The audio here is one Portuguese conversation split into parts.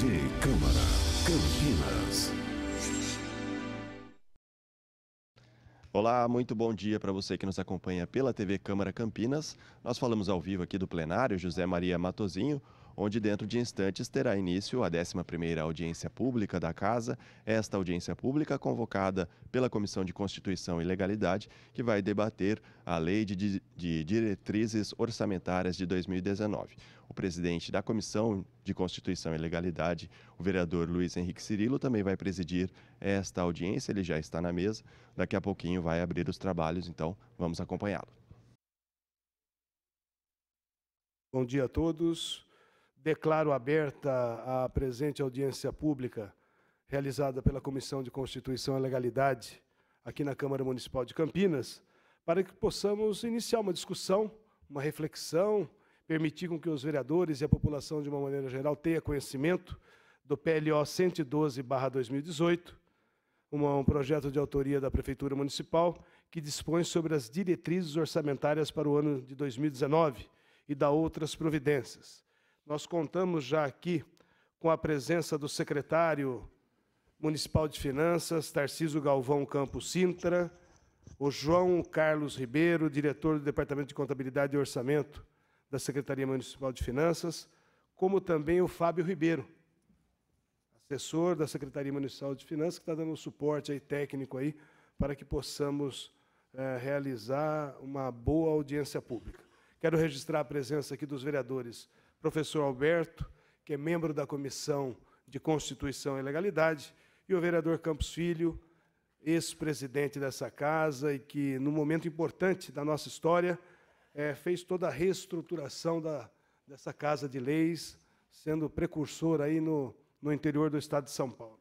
TV Câmara, Campinas. Olá, muito bom dia para você que nos acompanha pela TV Câmara Campinas. Nós falamos ao vivo aqui do plenário José Maria Matozinho onde dentro de instantes terá início a 11ª audiência pública da Casa, esta audiência pública convocada pela Comissão de Constituição e Legalidade, que vai debater a Lei de, de Diretrizes Orçamentárias de 2019. O presidente da Comissão de Constituição e Legalidade, o vereador Luiz Henrique Cirilo, também vai presidir esta audiência, ele já está na mesa, daqui a pouquinho vai abrir os trabalhos, então vamos acompanhá-lo. Bom dia a todos. Declaro aberta a presente audiência pública realizada pela Comissão de Constituição e Legalidade aqui na Câmara Municipal de Campinas, para que possamos iniciar uma discussão, uma reflexão, permitir com que os vereadores e a população de uma maneira geral tenha conhecimento do PLO 112/2018, um projeto de autoria da Prefeitura Municipal que dispõe sobre as diretrizes orçamentárias para o ano de 2019 e da outras providências. Nós contamos já aqui com a presença do secretário municipal de finanças, Tarciso Galvão Campos Sintra, o João Carlos Ribeiro, diretor do Departamento de Contabilidade e Orçamento da Secretaria Municipal de Finanças, como também o Fábio Ribeiro, assessor da Secretaria Municipal de Finanças, que está dando um suporte aí, técnico aí, para que possamos eh, realizar uma boa audiência pública. Quero registrar a presença aqui dos vereadores professor Alberto, que é membro da Comissão de Constituição e Legalidade, e o vereador Campos Filho, ex-presidente dessa casa e que, num momento importante da nossa história, é, fez toda a reestruturação da, dessa Casa de Leis, sendo precursor aí no, no interior do Estado de São Paulo.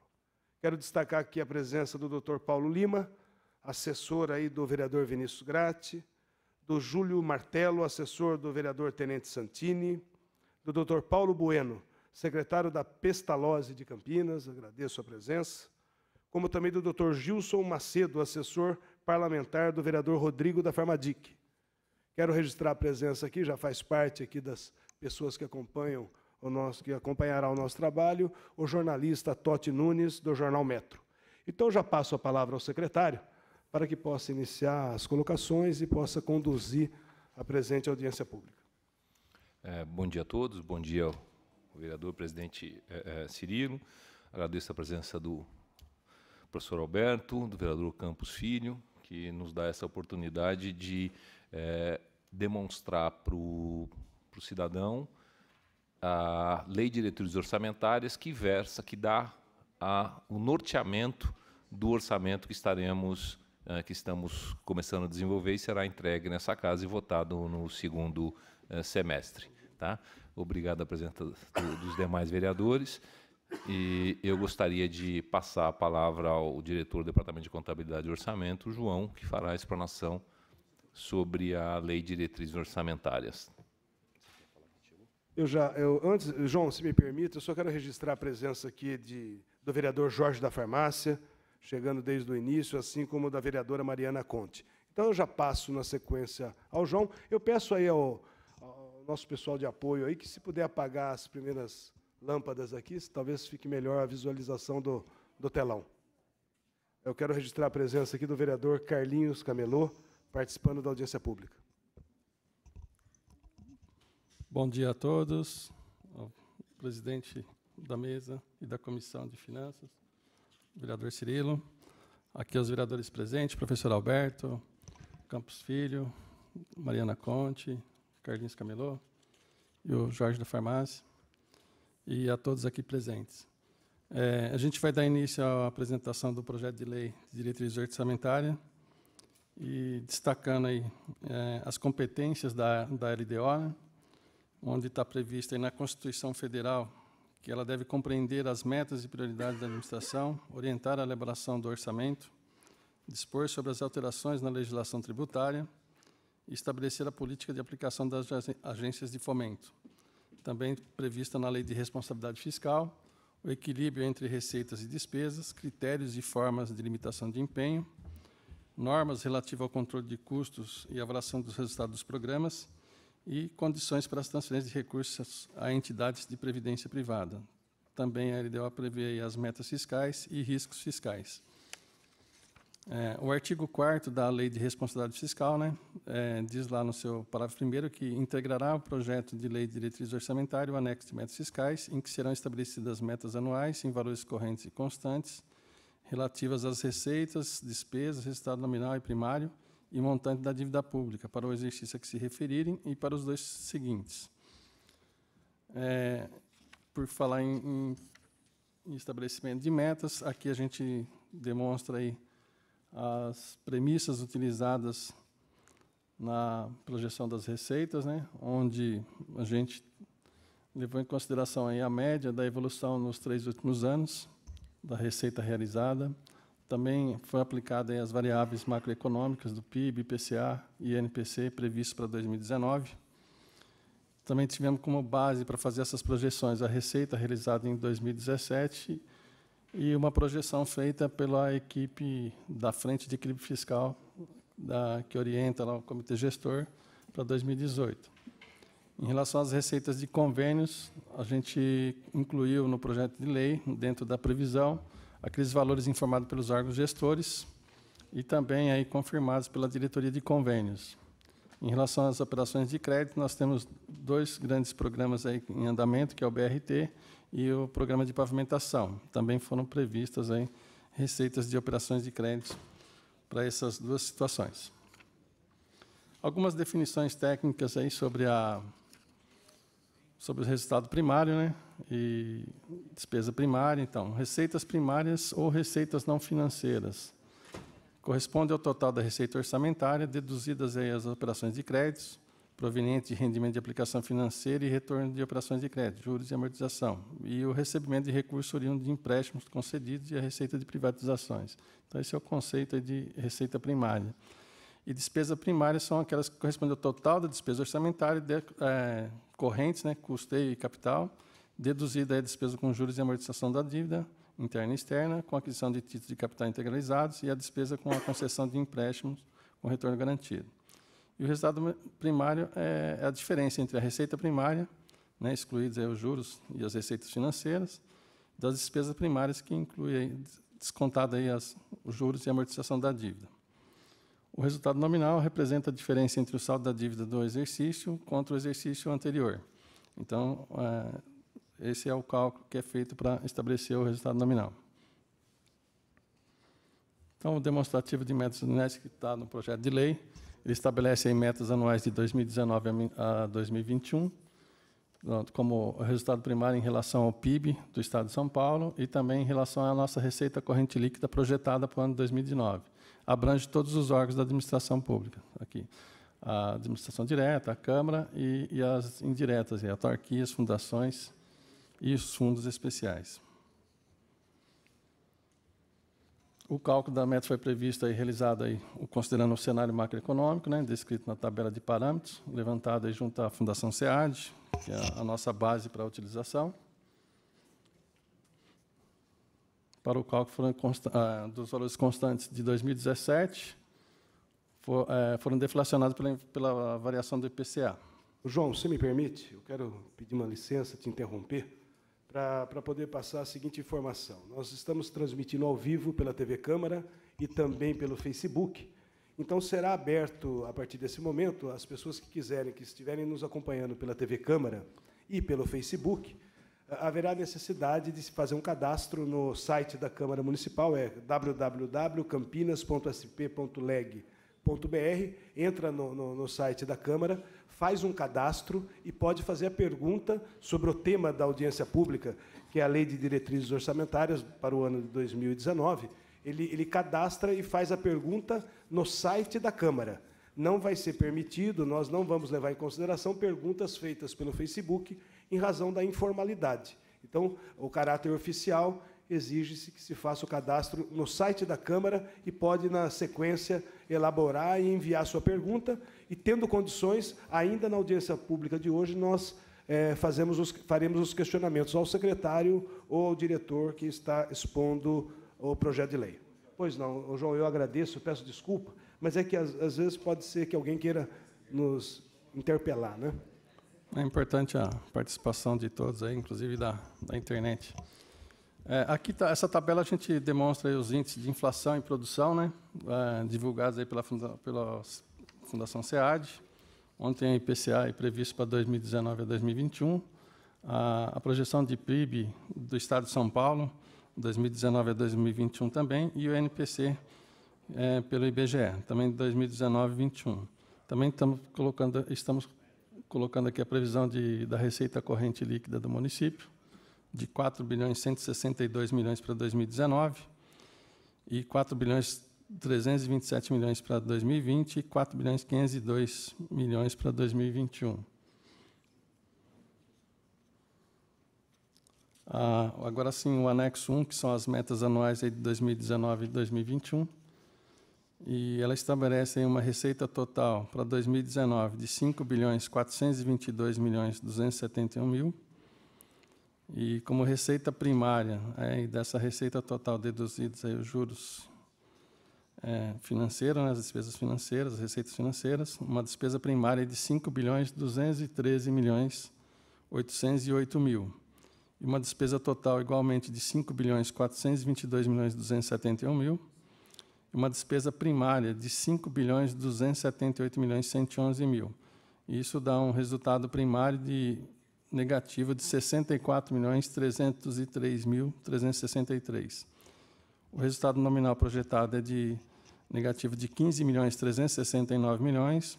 Quero destacar aqui a presença do Dr. Paulo Lima, assessor aí do vereador Vinícius Gratti, do Júlio Martelo, assessor do vereador Tenente Santini, do Dr. Paulo Bueno, secretário da Pestalose de Campinas, agradeço a presença, como também do Dr. Gilson Macedo, assessor parlamentar do vereador Rodrigo da Farmadic. Quero registrar a presença aqui, já faz parte aqui das pessoas que acompanham o nosso, que acompanhará o nosso trabalho, o jornalista Totti Nunes, do Jornal Metro. Então, já passo a palavra ao secretário, para que possa iniciar as colocações e possa conduzir a presente audiência pública. É, bom dia a todos, bom dia ao vereador presidente é, é, Cirilo, agradeço a presença do professor Alberto, do vereador Campos Filho, que nos dá essa oportunidade de é, demonstrar para o cidadão a lei de diretrizes orçamentárias que versa, que dá o norteamento do orçamento que estaremos é, que estamos começando a desenvolver e será entregue nessa casa e votado no segundo eh, semestre. Tá? Obrigado à presença dos demais vereadores. E eu gostaria de passar a palavra ao diretor do Departamento de Contabilidade e Orçamento, João, que fará a explanação sobre a Lei de Diretrizes Orçamentárias. Eu já, eu, antes, João, se me permite, eu só quero registrar a presença aqui de, do vereador Jorge da Farmácia, chegando desde o início, assim como da vereadora Mariana Conte. Então, eu já passo na sequência ao João. Eu peço aí ao nosso pessoal de apoio aí, que se puder apagar as primeiras lâmpadas aqui, talvez fique melhor a visualização do, do telão. Eu quero registrar a presença aqui do vereador Carlinhos Camelô, participando da audiência pública. Bom dia a todos, ao presidente da mesa e da comissão de finanças, vereador Cirilo, aqui é os vereadores presentes, professor Alberto, Campos Filho, Mariana Conte, Carlinhos Camelô, e o Jorge da Farmácia, e a todos aqui presentes. É, a gente vai dar início à apresentação do projeto de lei de diretriz orçamentária e destacando aí, é, as competências da, da LDO, né, onde está prevista aí na Constituição Federal que ela deve compreender as metas e prioridades da administração, orientar a elaboração do orçamento, dispor sobre as alterações na legislação tributária, e estabelecer a política de aplicação das agências de fomento. Também prevista na Lei de Responsabilidade Fiscal, o equilíbrio entre receitas e despesas, critérios e formas de limitação de empenho, normas relativas ao controle de custos e avaliação dos resultados dos programas e condições para as transferências de recursos a entidades de previdência privada. Também a LDO prevê as metas fiscais e riscos fiscais. É, o artigo 4 da Lei de Responsabilidade Fiscal né, é, diz lá no seu parágrafo primeiro que integrará o projeto de lei de diretriz orçamentária o anexo de metas fiscais, em que serão estabelecidas metas anuais em valores correntes e constantes relativas às receitas, despesas, resultado nominal e primário e montante da dívida pública para o exercício a que se referirem e para os dois seguintes. É, por falar em, em estabelecimento de metas, aqui a gente demonstra aí as premissas utilizadas na projeção das receitas, né, onde a gente levou em consideração aí a média da evolução nos três últimos anos da receita realizada. Também foi aplicada as variáveis macroeconômicas do PIB, IPCA e INPC previsto para 2019. Também tivemos como base para fazer essas projeções a receita realizada em 2017 e uma projeção feita pela equipe da frente de equilíbrio fiscal da, que orienta lá o comitê gestor para 2018. Em relação às receitas de convênios, a gente incluiu no projeto de lei, dentro da previsão, aqueles valores informados pelos órgãos gestores e também aí confirmados pela diretoria de convênios. Em relação às operações de crédito, nós temos dois grandes programas aí em andamento, que é o BRT e o programa de pavimentação. Também foram previstas aí, receitas de operações de crédito para essas duas situações. Algumas definições técnicas aí sobre a sobre o resultado primário, né? E despesa primária, então, receitas primárias ou receitas não financeiras. Corresponde ao total da receita orçamentária deduzidas aí as operações de créditos, proveniente de rendimento de aplicação financeira e retorno de operações de crédito, juros e amortização, e o recebimento de recursos oriundos de empréstimos concedidos e a receita de privatizações. Então, esse é o conceito de receita primária. E despesa primária são aquelas que correspondem ao total da despesa orçamentária, de, é, correntes, né, custeio e capital, deduzida a despesa com juros e amortização da dívida, interna e externa, com aquisição de títulos de capital integralizados e a despesa com a concessão de empréstimos com retorno garantido. E o resultado primário é, é a diferença entre a receita primária, né, excluídos os juros e as receitas financeiras, das despesas primárias, que inclui aí, descontado aí as, os juros e a amortização da dívida. O resultado nominal representa a diferença entre o saldo da dívida do exercício contra o exercício anterior. Então, é, esse é o cálculo que é feito para estabelecer o resultado nominal. Então, o demonstrativo de métodos inéditos que está no projeto de lei ele estabelece metas anuais de 2019 a 2021, como resultado primário em relação ao PIB do Estado de São Paulo e também em relação à nossa receita corrente líquida projetada para o ano 2019. Abrange todos os órgãos da administração pública aqui. A administração direta, a Câmara e, e as indiretas, e autarquias, fundações e os fundos especiais. O cálculo da meta foi previsto e realizado aí, considerando o cenário macroeconômico, né, descrito na tabela de parâmetros, levantado aí junto à Fundação SEAD, que é a nossa base para a utilização. Para o cálculo foram ah, dos valores constantes de 2017, for, é, foram deflacionados pela, pela variação do IPCA. João, se me permite, eu quero pedir uma licença, te interromper para poder passar a seguinte informação. Nós estamos transmitindo ao vivo pela TV Câmara e também pelo Facebook. Então, será aberto, a partir desse momento, as pessoas que quiserem, que estiverem nos acompanhando pela TV Câmara e pelo Facebook, ah, haverá necessidade de se fazer um cadastro no site da Câmara Municipal, é www.campinas.sp.leg.br. Entra no, no, no site da Câmara, faz um cadastro e pode fazer a pergunta sobre o tema da audiência pública, que é a Lei de Diretrizes Orçamentárias para o ano de 2019. Ele, ele cadastra e faz a pergunta no site da Câmara. Não vai ser permitido, nós não vamos levar em consideração perguntas feitas pelo Facebook em razão da informalidade. Então, o caráter oficial exige-se que se faça o cadastro no site da Câmara e pode, na sequência, elaborar e enviar sua pergunta. E, tendo condições, ainda na audiência pública de hoje, nós é, fazemos os, faremos os questionamentos ao secretário ou ao diretor que está expondo o projeto de lei. Pois não, João, eu agradeço, peço desculpa, mas é que, às, às vezes, pode ser que alguém queira nos interpelar, né? É importante a participação de todos aí, inclusive da, da internet. É, aqui tá, essa tabela a gente demonstra os índices de inflação e produção, né, é, divulgados aí pela, funda, pela Fundação SEAD. Ontem a IPCA é previsto para 2019 a 2021. A, a, projeção de PIB do Estado de São Paulo, 2019 a 2021 também, e o NPC é, pelo IBGE, também de 2019 a 2021. Também estamos colocando, estamos colocando aqui a previsão de, da receita corrente líquida do município de 4 bilhões 162 milhões para 2019 e 4 bilhões 327 milhões para 2020 e 4 bilhões 502 milhões para 2021. Ah, agora sim, o anexo 1, que são as metas anuais de 2019 e 2021. E ela estabelece uma receita total para 2019 de 5 bilhões 422 milhões 271 mil e como receita primária, é, e dessa receita total deduzidos aí os juros é, financeiros, né, as despesas financeiras, as receitas financeiras, uma despesa primária de 5 bilhões 213 milhões 808 mil. E uma despesa total igualmente de 5 bilhões 422 milhões 271 mil. E uma despesa primária de 5 bilhões 278 milhões 111 mil. isso dá um resultado primário de negativa de 64.303.363. O resultado nominal projetado é de negativo de 15.369 milhões milhões.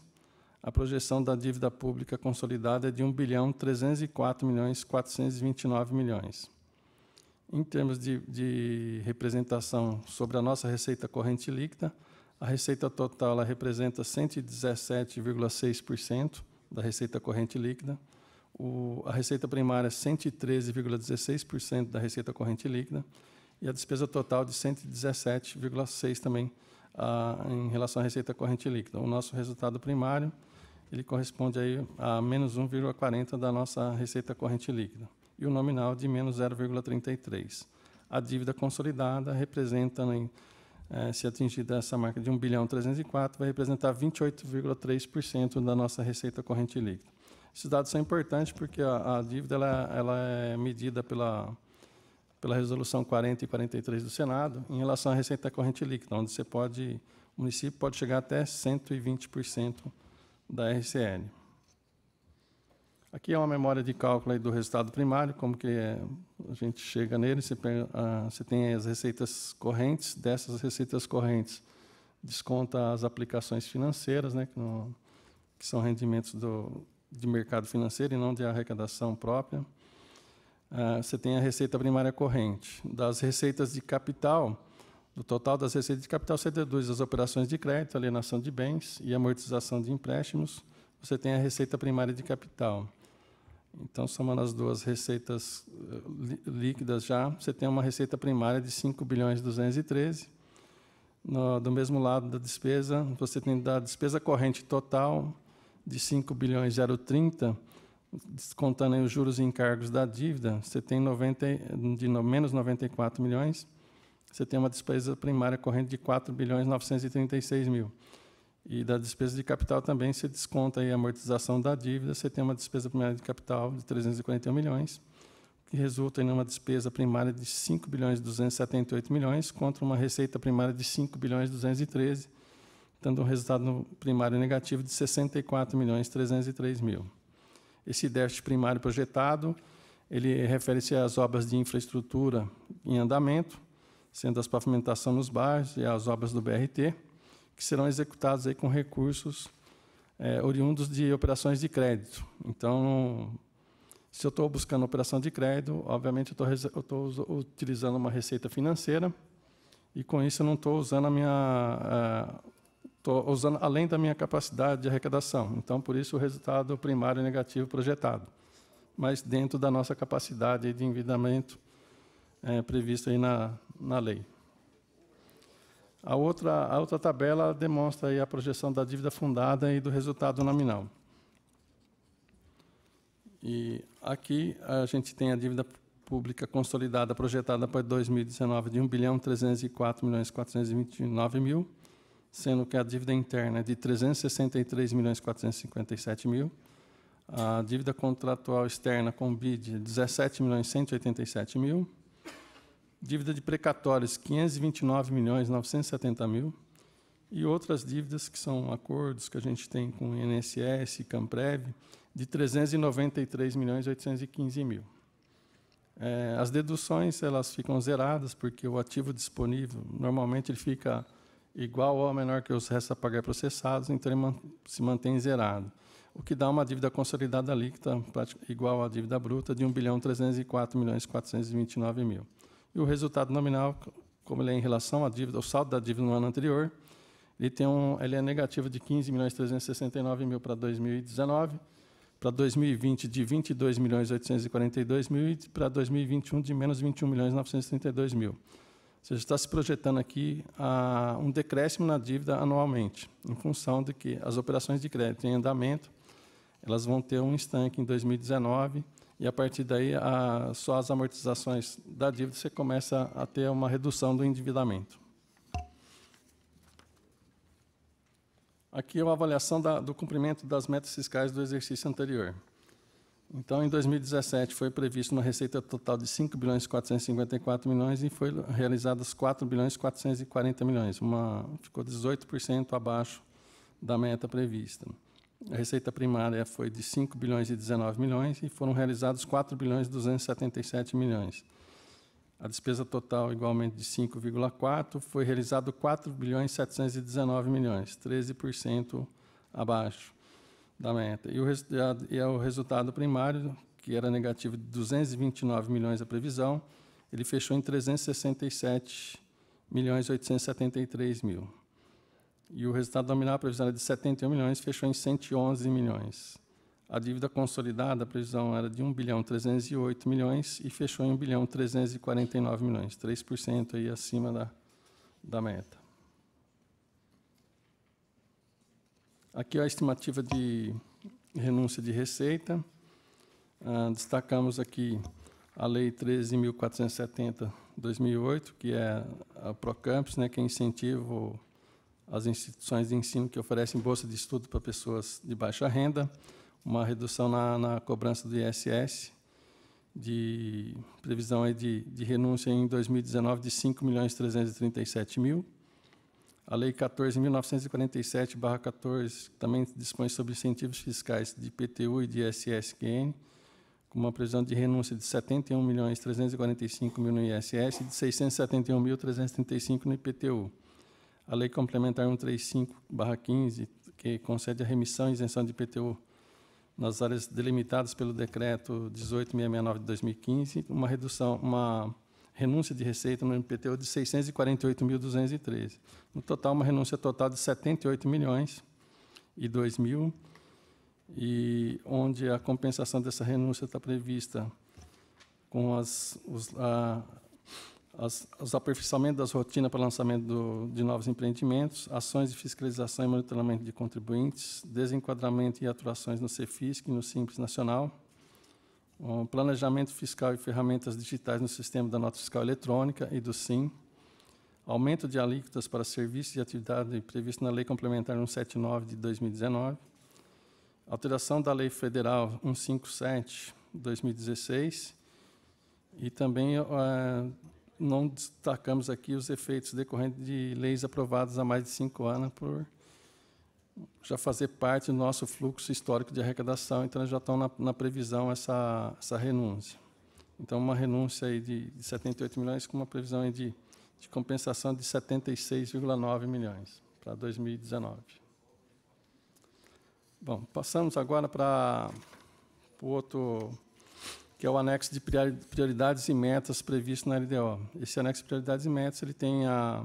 A projeção da dívida pública consolidada é de 1 bilhão 304 milhões 429 milhões. Em termos de, de representação sobre a nossa receita corrente líquida, a receita total representa 117,6% da receita corrente líquida o, a receita primária 113,16% é da receita corrente líquida e a despesa total de 117,6% também ah, em relação à receita corrente líquida. O nosso resultado primário ele corresponde aí a menos 1,40% da nossa receita corrente líquida e o nominal de menos 0,33%. A dívida consolidada representa, né, é, se atingida essa marca de 1 bilhão 304, vai representar 28,3% da nossa receita corrente líquida. Esses dados são importantes porque a, a dívida ela, ela, é medida pela, pela resolução 40 e 43 do Senado em relação à receita corrente líquida, onde você pode, o município pode chegar até 120% da RCN. Aqui é uma memória de cálculo do resultado primário, como que é, a gente chega nele, você, pega, ah, você tem as receitas correntes, dessas receitas correntes desconta as aplicações financeiras, né, que, no, que são rendimentos do, de mercado financeiro e não de arrecadação própria. Ah, você tem a receita primária corrente. Das receitas de capital, do total das receitas de capital, você deduz as operações de crédito, alienação de bens e amortização de empréstimos. Você tem a receita primária de capital. Então, somando as duas receitas eh, líquidas já, você tem uma receita primária de 5 bilhões 213. No, do mesmo lado da despesa, você tem da despesa corrente total de 5 bilhões 030, descontando aí os juros e encargos da dívida, você tem 90, de no, menos 94 milhões, você tem uma despesa primária corrente de 4 bilhões 936 mil. E da despesa de capital também você desconta aí a amortização da dívida, você tem uma despesa primária de capital de 341 milhões, que resulta em uma despesa primária de 5 bilhões 278 milhões contra uma receita primária de 5 bilhões 213 dando um resultado primário negativo de 64 milhões 303 mil. Esse déficit primário projetado, ele refere-se às obras de infraestrutura em andamento, sendo as pavimentação nos bairros e as obras do BRT, que serão executadas aí com recursos é, oriundos de operações de crédito. Então, se eu estou buscando operação de crédito, obviamente eu estou utilizando uma receita financeira e com isso eu não estou usando a minha a, Estou usando além da minha capacidade de arrecadação, então por isso o resultado primário negativo projetado, mas dentro da nossa capacidade de endividamento é, prevista aí na, na lei. A outra, a outra tabela demonstra aí a projeção da dívida fundada e do resultado nominal. E aqui a gente tem a dívida pública consolidada projetada para 2019 de 1 bilhão 304 milhões 429 mil sendo que a dívida interna é de 363 milhões 457 mil, a dívida contratual externa com BID 17 milhões 187 mil, dívida de precatórios 529 milhões 970 mil e outras dívidas que são acordos que a gente tem com o INSS, Camprev, de 393 milhões 815 mil. É, as deduções elas ficam zeradas porque o ativo disponível normalmente ele fica igual ou menor que os restos a pagar processados, então ele se mantém zerado, o que dá uma dívida consolidada líquida igual à dívida bruta de 1 bilhão milhões mil. E o resultado nominal, como ele é em relação à dívida, o saldo da dívida no ano anterior, ele, tem um, ele é negativo de 15 milhões mil para 2019, para 2020 de 22 milhões mil e para 2021 de menos 21 milhões mil. Você está se projetando aqui ah, um decréscimo na dívida anualmente, em função de que as operações de crédito em andamento elas vão ter um estanque em 2019 e a partir daí a, só as amortizações da dívida você começa a ter uma redução do endividamento. Aqui é uma avaliação da, do cumprimento das metas fiscais do exercício anterior. Então, em 2017 foi previsto uma receita total de 5 bilhões 454 milhões e foi realizadas 4 bilhões 440 milhões, uma ficou 18% abaixo da meta prevista. A receita primária foi de 5 bilhões e 19 milhões e foram realizados 4 bilhões 277 milhões. A despesa total igualmente de 5,4 foi realizado 4 bilhões 719 milhões, 13% abaixo da meta. E, o, e é o resultado primário, que era negativo de 229 milhões a previsão, ele fechou em 367 milhões 873 mil. E o resultado nominal, a previsão era de 71 milhões, fechou em 111 milhões. A dívida consolidada, a previsão era de 1 bilhão 308 milhões e fechou em 1 bilhão 349 milhões, 3% aí acima da, da meta. Aqui é a estimativa de renúncia de receita. Ah, destacamos aqui a Lei 13.470-2008, que é a ProCampus, né, que é incentivo às instituições de ensino que oferecem bolsa de estudo para pessoas de baixa renda, uma redução na, na cobrança do ISS, de previsão é de, de renúncia em 2019 de 5 milhões mil a Lei 14.947-14 também dispõe sobre incentivos fiscais de IPTU e de ISSQN, com uma previsão de renúncia de 71 milhões 345 mil no ISS e de 671 mil 335 no IPTU. A Lei Complementar 135/15, que concede a remissão e isenção de IPTU nas áreas delimitadas pelo Decreto 18.669 de 2015, uma redução, uma renúncia de receita no MPTU de 648.213. No total, uma renúncia total de 78 milhões e 2 mil, e onde a compensação dessa renúncia está prevista com as, os, a, as, os aperfeiçoamentos das rotinas para lançamento do, de novos empreendimentos, ações de fiscalização e monitoramento de contribuintes, desenquadramento e atuações no CEFISC e no Simples Nacional, um planejamento fiscal e ferramentas digitais no sistema da nota fiscal eletrônica e do SIM, aumento de alíquotas para serviços e atividade previsto na Lei Complementar 179 de 2019, alteração da Lei Federal 157 de 2016 e também uh, não destacamos aqui os efeitos decorrentes de leis aprovadas há mais de cinco anos por já fazer parte do nosso fluxo histórico de arrecadação, então já estão na, na previsão essa, essa renúncia. Então, uma renúncia aí de, de 78 milhões com uma previsão aí de, de compensação de 76,9 milhões para 2019. Bom, passamos agora para o outro, que é o anexo de prioridades e metas previsto na LDO. Esse anexo de prioridades e metas ele tem a,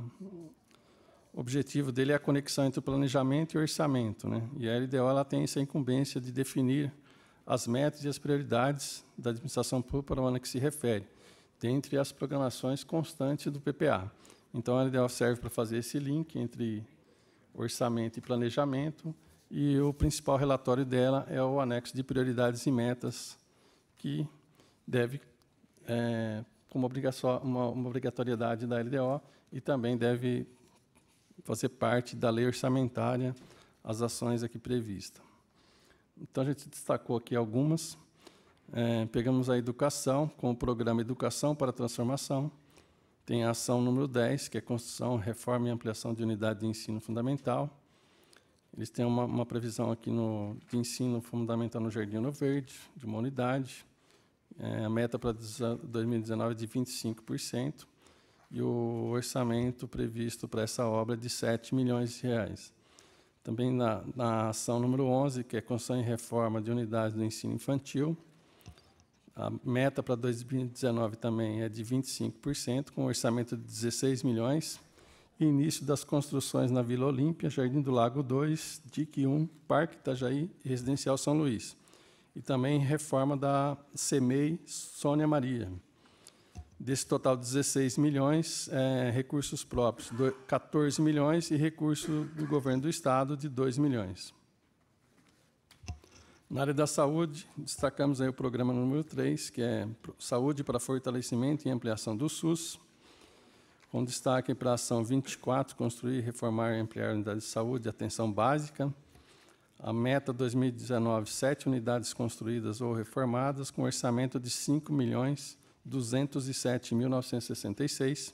objetivo dele é a conexão entre o planejamento e o orçamento. Né? E a LDO ela tem essa incumbência de definir as metas e as prioridades da administração pública para o ano que se refere, dentre as programações constantes do PPA. Então, a LDO serve para fazer esse link entre orçamento e planejamento, e o principal relatório dela é o anexo de prioridades e metas, que deve, é, como obrigação, uma, uma obrigatoriedade da LDO, e também deve fazer parte da lei orçamentária as ações aqui previstas. Então, a gente destacou aqui algumas. É, pegamos a educação, com o programa Educação para a Transformação. Tem a ação número 10, que é construção, reforma e ampliação de unidade de ensino fundamental. Eles têm uma, uma previsão aqui no, de ensino fundamental no Jardim No Verde, de uma unidade. É, a meta para 2019 é de 25% e o orçamento previsto para essa obra é de 7 milhões de reais. Também na, na ação número 11, que é construção e reforma de unidades do ensino infantil, a meta para 2019 também é de 25%, com um orçamento de 16 milhões. E início das construções na Vila Olímpia, Jardim do Lago 2, Dique 1, Parque Itajaí e Residencial São Luís. E também reforma da CEMEI Sônia Maria. Desse total, de 16 milhões, é, recursos próprios, 14 milhões, e recurso do governo do Estado, de 2 milhões. Na área da saúde, destacamos aí o programa número 3, que é Saúde para Fortalecimento e Ampliação do SUS, com destaque para a ação 24, Construir, Reformar e Ampliar Unidades de Saúde e Atenção Básica. A meta 2019, sete unidades construídas ou reformadas, com orçamento de 5 milhões 207.966,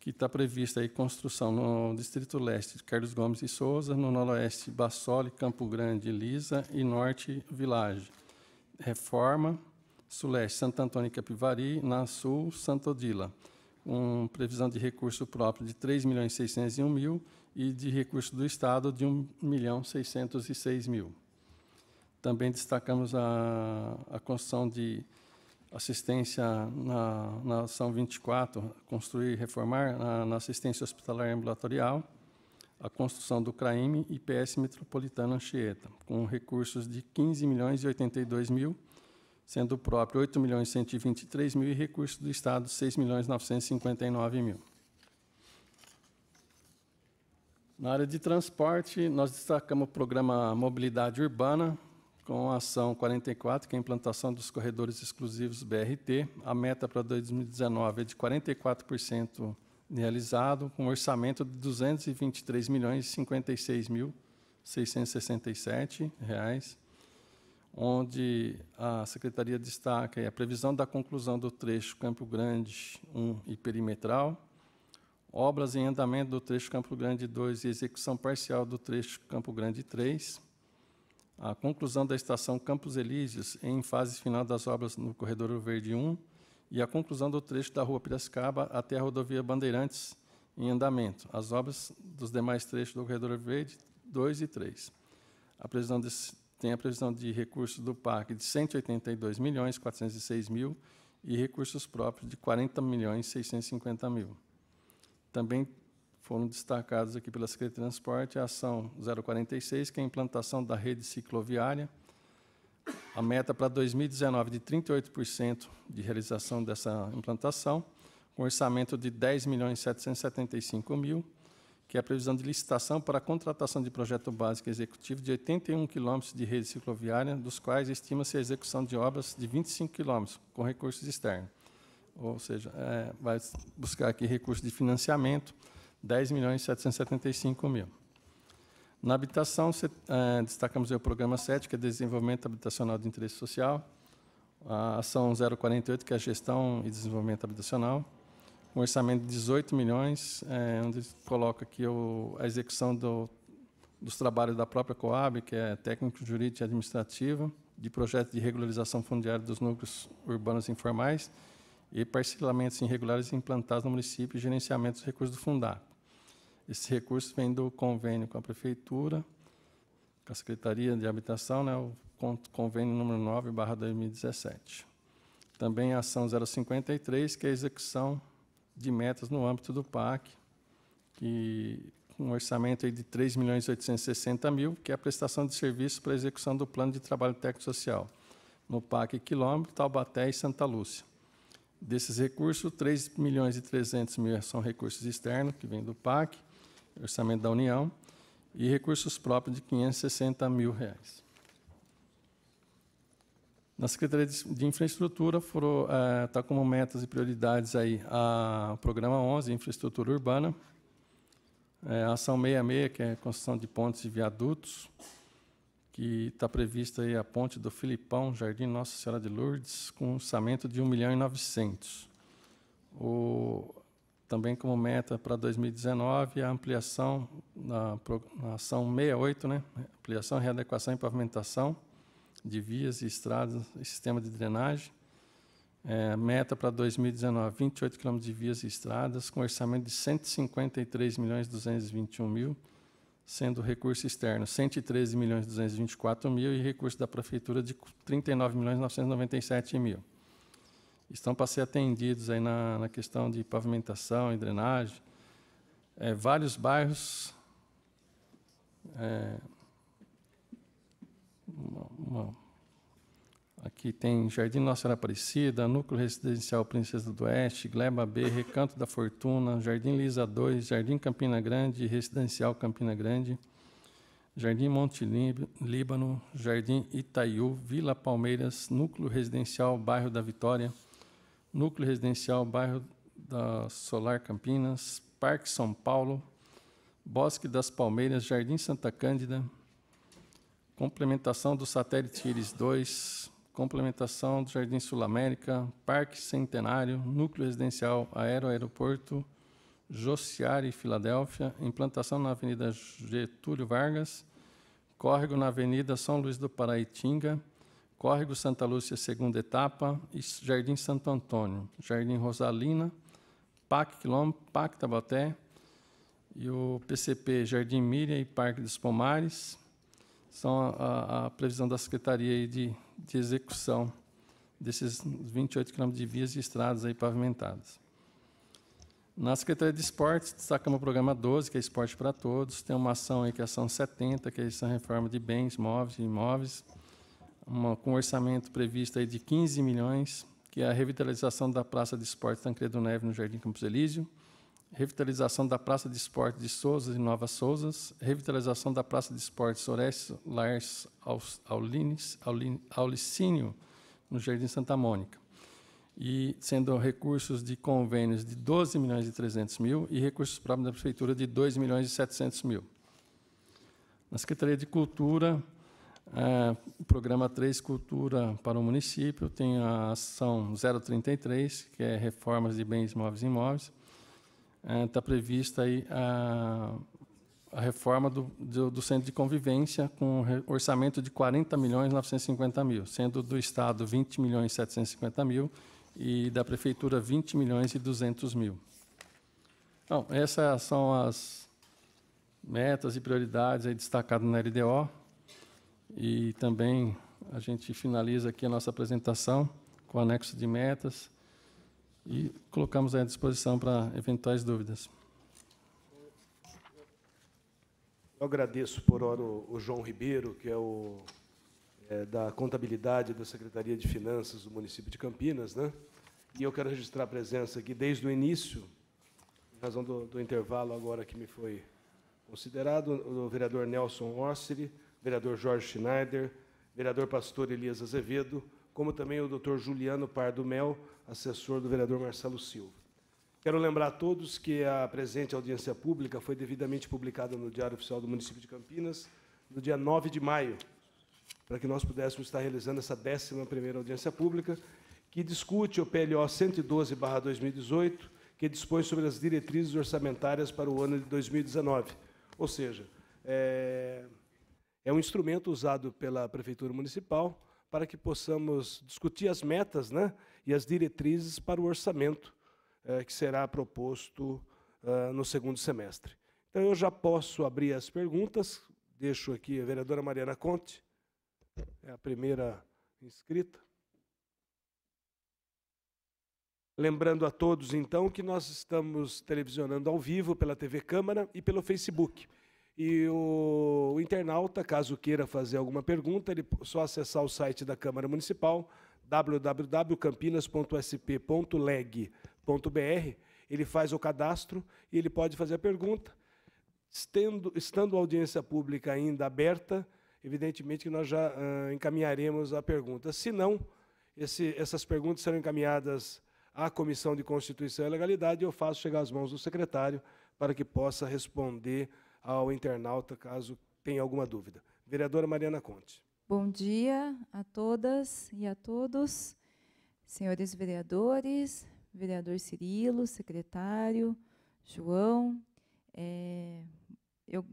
que está prevista aí construção no Distrito Leste de Carlos Gomes e Souza, no Noroeste Bassoli, Campo Grande, Lisa e Norte Village. Reforma, Suleste Santo Antônio e Capivari, na Sul Santo Odila. Com previsão de recurso próprio de 3.601.000 milhões mil e de recurso do Estado de 1.606.000. milhão mil. Também destacamos a, a construção de assistência na, na ação 24, construir e reformar, na, na assistência hospitalar e ambulatorial, a construção do CRAIM e PS Metropolitano Anchieta, com recursos de 15 milhões e 82 mil, sendo próprio 8 milhões e 123 mil e recursos do Estado 6 milhões e 959 mil. Na área de transporte, nós destacamos o programa Mobilidade Urbana, com a ação 44, que é a implantação dos corredores exclusivos BRT. A meta para 2019 é de 44% realizado, com um orçamento de R$ 223 milhões 56 mil 667 reais, onde a secretaria destaca a previsão da conclusão do trecho Campo Grande 1 e perimetral, obras em andamento do trecho Campo Grande 2 e execução parcial do trecho Campo Grande 3, a conclusão da estação Campos Elíseos em fase final das obras no Corredor Verde 1 e a conclusão do trecho da Rua Piracicaba até a rodovia Bandeirantes em andamento, as obras dos demais trechos do Corredor Verde 2 e 3. A previsão desse, tem a previsão de recursos do parque de R$ milhões mil e recursos próprios de R$ milhões mil. Também foram destacados aqui pela Secretaria de Transporte, a ação 046, que é a implantação da rede cicloviária, a meta para 2019 de 38% de realização dessa implantação, com orçamento de R$ milhões mil, que é a previsão de licitação para a contratação de projeto básico executivo de 81 quilômetros de rede cicloviária, dos quais estima-se a execução de obras de 25 quilômetros com recursos externos. Ou seja, é, vai buscar aqui recursos de financiamento, 10 milhões e 775 mil. Na habitação, é, destacamos o programa 7, que é Desenvolvimento Habitacional de Interesse Social, a ação 048, que é Gestão e Desenvolvimento Habitacional, um orçamento de 18 milhões, é, onde coloca aqui o, a execução do, dos trabalhos da própria Coab, que é técnico, jurídico e administrativo, de projeto de regularização fundiária dos núcleos urbanos informais e parcelamentos irregulares implantados no município e gerenciamento dos recursos do Fundar esse recurso vem do convênio com a Prefeitura, com a Secretaria de Habitação, né, o convênio número 9, barra 2017. Também a ação 053, que é a execução de metas no âmbito do PAC, que um orçamento aí de 3 milhões mil, que é a prestação de serviço para a execução do plano de trabalho técnico social no PAC Quilômetro, Taubaté e Santa Lúcia. Desses recursos, 3 milhões e mil são recursos externos que vêm do PAC, orçamento da União, e recursos próprios de 560 mil reais. Na Secretaria de Infraestrutura está é, uh, como metas e prioridades aí o Programa 11, Infraestrutura Urbana, é, a Ação 66, que é a construção de pontes e viadutos, que está prevista aí a ponte do Filipão, Jardim Nossa Senhora de Lourdes, com orçamento de 1 milhão e 900. O, também como meta para 2019 a ampliação na, na ação 68, né? ampliação, readequação e pavimentação de vias e estradas e sistema de drenagem. É, meta para 2019, 28 quilômetros de vias e estradas, com orçamento de 153 milhões 221 mil, sendo recurso externo 113 milhões 224 mil e recurso da prefeitura de 39 milhões 997 mil estão para ser atendidos aí na, na questão de pavimentação e drenagem. É, vários bairros. É, uma, uma, aqui tem Jardim Nossa Senhora Aparecida, Núcleo Residencial Princesa do Oeste, Gleba B, Recanto da Fortuna, Jardim Lisa 2, Jardim Campina Grande, Residencial Campina Grande. Jardim Monte Líbano, Jardim Itaiú, Vila Palmeiras, Núcleo Residencial Bairro da Vitória, Núcleo Residencial Bairro da Solar Campinas, Parque São Paulo, Bosque das Palmeiras, Jardim Santa Cândida, complementação do satélite Iris 2, complementação do Jardim Sul América, Parque Centenário, Núcleo Residencial Aero Aeroporto, Josiari, Filadélfia, implantação na Avenida Getúlio Vargas, córrego na Avenida São Luís do Paraitinga, Córrego Santa Lúcia, segunda etapa, e Jardim Santo Antônio, Jardim Rosalina, PAC Quilombo, Parque Tabaté, e o PCP Jardim Miriam e Parque dos Pomares. São a, a, a previsão da Secretaria de, de execução desses 28 quilômetros de vias e estradas aí pavimentadas. Na Secretaria de Esportes, destacamos o programa 12, que é Esporte para Todos. Tem uma ação aí que é a ação 70, que é a ação Reforma de Bens, Móveis e Imóveis uma, com um orçamento previsto aí de 15 milhões, que é a revitalização da Praça de Esporte Tancredo Neve no Jardim Campos Elísio, revitalização da Praça de Esporte de Souzas e Nova Souzas, revitalização da Praça de Esporte Soreste Lars Aulines, Aulicínio, no Jardim Santa Mônica. E sendo recursos de convênios de 12 milhões e 300 mil e recursos próprios da Prefeitura de 2 milhões e 700 mil. Na Secretaria de Cultura, é, o programa 3, Cultura para o Município, tem a ação 033, que é reformas de bens móveis e imóveis. Está é, tá prevista aí a, a reforma do, do, do, Centro de Convivência com orçamento de 40 milhões 950 mil, sendo do Estado 20 milhões 750 mil e da Prefeitura 20 milhões e 200 mil. Então, essas são as metas e prioridades aí destacadas na LDO. E também a gente finaliza aqui a nossa apresentação com o anexo de metas e colocamos à disposição para eventuais dúvidas. Eu agradeço por hora o, João Ribeiro, que é o é, da contabilidade da Secretaria de Finanças do município de Campinas, né? E eu quero registrar a presença aqui desde o início, em razão do, do intervalo agora que me foi considerado, o vereador Nelson Orsiri, vereador Jorge Schneider, vereador pastor Elias Azevedo, como também o doutor Juliano Pardo Mel, assessor do vereador Marcelo Silva. Quero lembrar a todos que a presente audiência pública foi devidamente publicada no Diário Oficial do Município de Campinas, no dia 9 de maio, para que nós pudéssemos estar realizando essa 11ª audiência pública, que discute o PLO 112/2018, que dispõe sobre as diretrizes orçamentárias para o ano de 2019. Ou seja, é, é um instrumento usado pela Prefeitura Municipal para que possamos discutir as metas né, e as diretrizes para o orçamento eh, que será proposto eh, no segundo semestre. Então, eu já posso abrir as perguntas. Deixo aqui a vereadora Mariana Conte, é a primeira inscrita. Lembrando a todos, então, que nós estamos televisionando ao vivo pela TV Câmara e pelo Facebook. E o, o internauta, caso queira fazer alguma pergunta, ele só acessar o site da Câmara Municipal, www.campinas.sp.leg.br, ele faz o cadastro e ele pode fazer a pergunta. Estendo, estando a audiência pública ainda aberta, evidentemente que nós já uh, encaminharemos a pergunta. Se não, esse, essas perguntas serão encaminhadas à Comissão de Constituição e Legalidade e eu faço chegar às mãos do secretário para que possa responder ao internauta, caso tenha alguma dúvida. Vereadora Mariana Conte. Bom dia a todas e a todos, senhores vereadores, vereador Cirilo, secretário, João. É, eu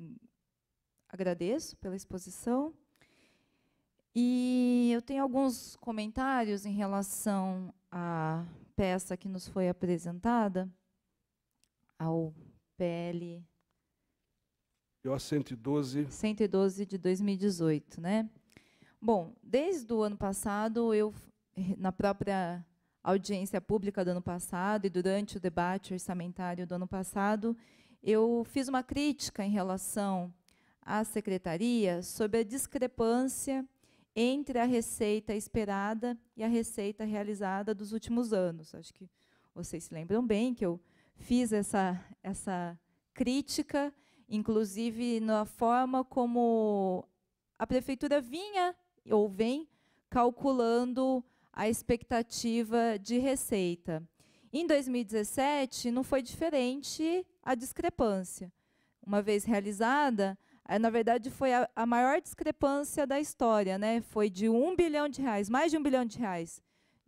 agradeço pela exposição. E eu tenho alguns comentários em relação à peça que nos foi apresentada, ao PL e a 112. 112 de 2018, né? Bom, desde o ano passado, eu, na própria audiência pública do ano passado e durante o debate orçamentário do ano passado, eu fiz uma crítica em relação à secretaria sobre a discrepância entre a receita esperada e a receita realizada dos últimos anos. Acho que vocês se lembram bem que eu fiz essa, essa crítica inclusive na forma como a prefeitura vinha ou vem calculando a expectativa de receita. Em 2017, não foi diferente a discrepância. Uma vez realizada, eh, na verdade, foi a, maior discrepância da história, né? foi de 1 bilhão de reais, mais de 1 bilhão de reais,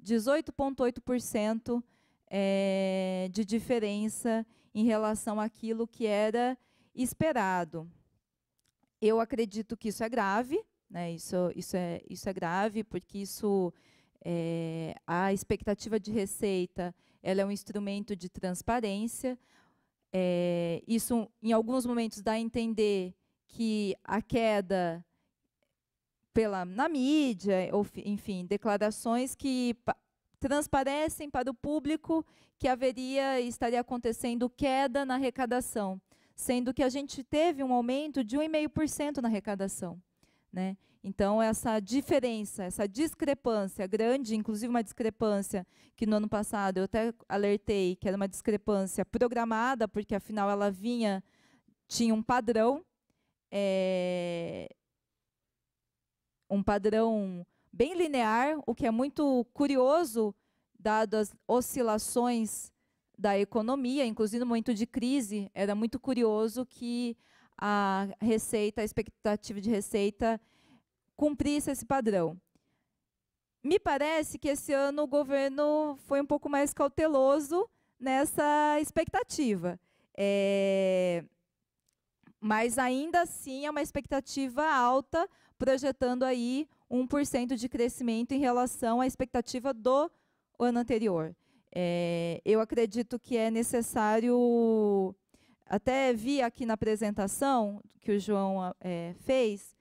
18,8% eh, de diferença em relação àquilo que era esperado. Eu acredito que isso é grave, né? isso, isso, é, isso é grave, porque isso é, a expectativa de receita ela é um instrumento de transparência. É, isso, em alguns momentos, dá a entender que a queda pela, na mídia, ou, enfim, declarações que transparecem para o público que haveria estaria acontecendo queda na arrecadação sendo que a gente teve um aumento de 1,5% na arrecadação. Né? Então, essa diferença, essa discrepância grande, inclusive uma discrepância que no ano passado eu até alertei que era uma discrepância programada, porque afinal ela vinha, tinha um padrão, é, um padrão bem linear, o que é muito curioso, dado as oscilações da economia, inclusive no momento de crise, era muito curioso que a receita, a expectativa de receita cumprisse esse padrão. Me parece que esse ano o governo foi um pouco mais cauteloso nessa expectativa. É, mas ainda assim é uma expectativa alta, projetando aí 1% de crescimento em relação à expectativa do ano anterior. É, eu acredito que é necessário, até vi aqui na apresentação que o João é, fez,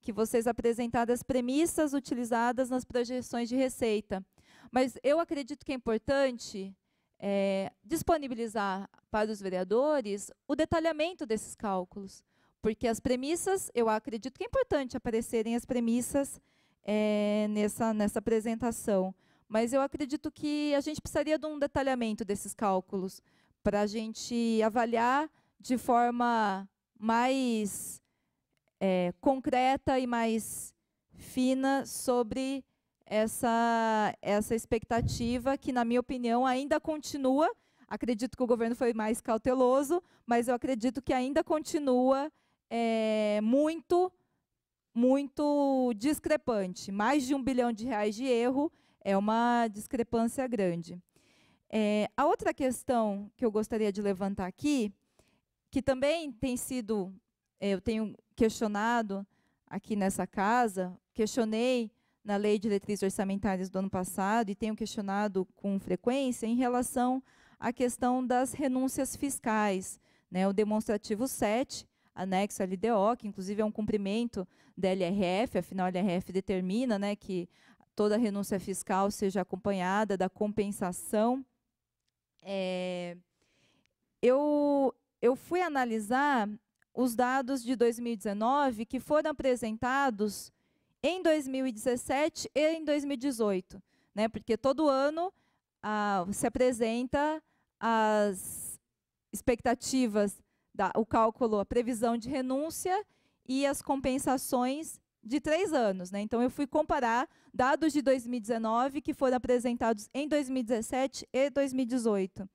que vocês apresentaram as premissas utilizadas nas projeções de receita. Mas eu acredito que é importante é, disponibilizar para os vereadores o detalhamento desses cálculos, porque as premissas, eu acredito que é importante aparecerem as premissas é, nessa, nessa apresentação. Mas eu acredito que a gente precisaria de um detalhamento desses cálculos para a gente avaliar de forma mais é, concreta e mais fina sobre essa, essa expectativa que, na minha opinião, ainda continua. Acredito que o governo foi mais cauteloso, mas eu acredito que ainda continua é, muito, muito discrepante. Mais de um bilhão de reais de erro é uma discrepância grande. É, a outra questão que eu gostaria de levantar aqui, que também tem sido, é, eu tenho questionado aqui nessa casa, questionei na Lei de Diretrizes Orçamentárias do ano passado e tenho questionado com frequência em relação à questão das renúncias fiscais. Né, o demonstrativo 7, anexo à LDO, que inclusive é um cumprimento da LRF, afinal a LRF determina né, que toda renúncia fiscal seja acompanhada da compensação. É, eu, eu fui analisar os dados de 2019 que foram apresentados em 2017 e em 2018, né? Porque todo ano ah, se apresenta as expectativas da, o cálculo, a previsão de renúncia e as compensações de três anos. Né? Então, eu fui comparar dados de 2019 que foram apresentados em 2017 e 2018.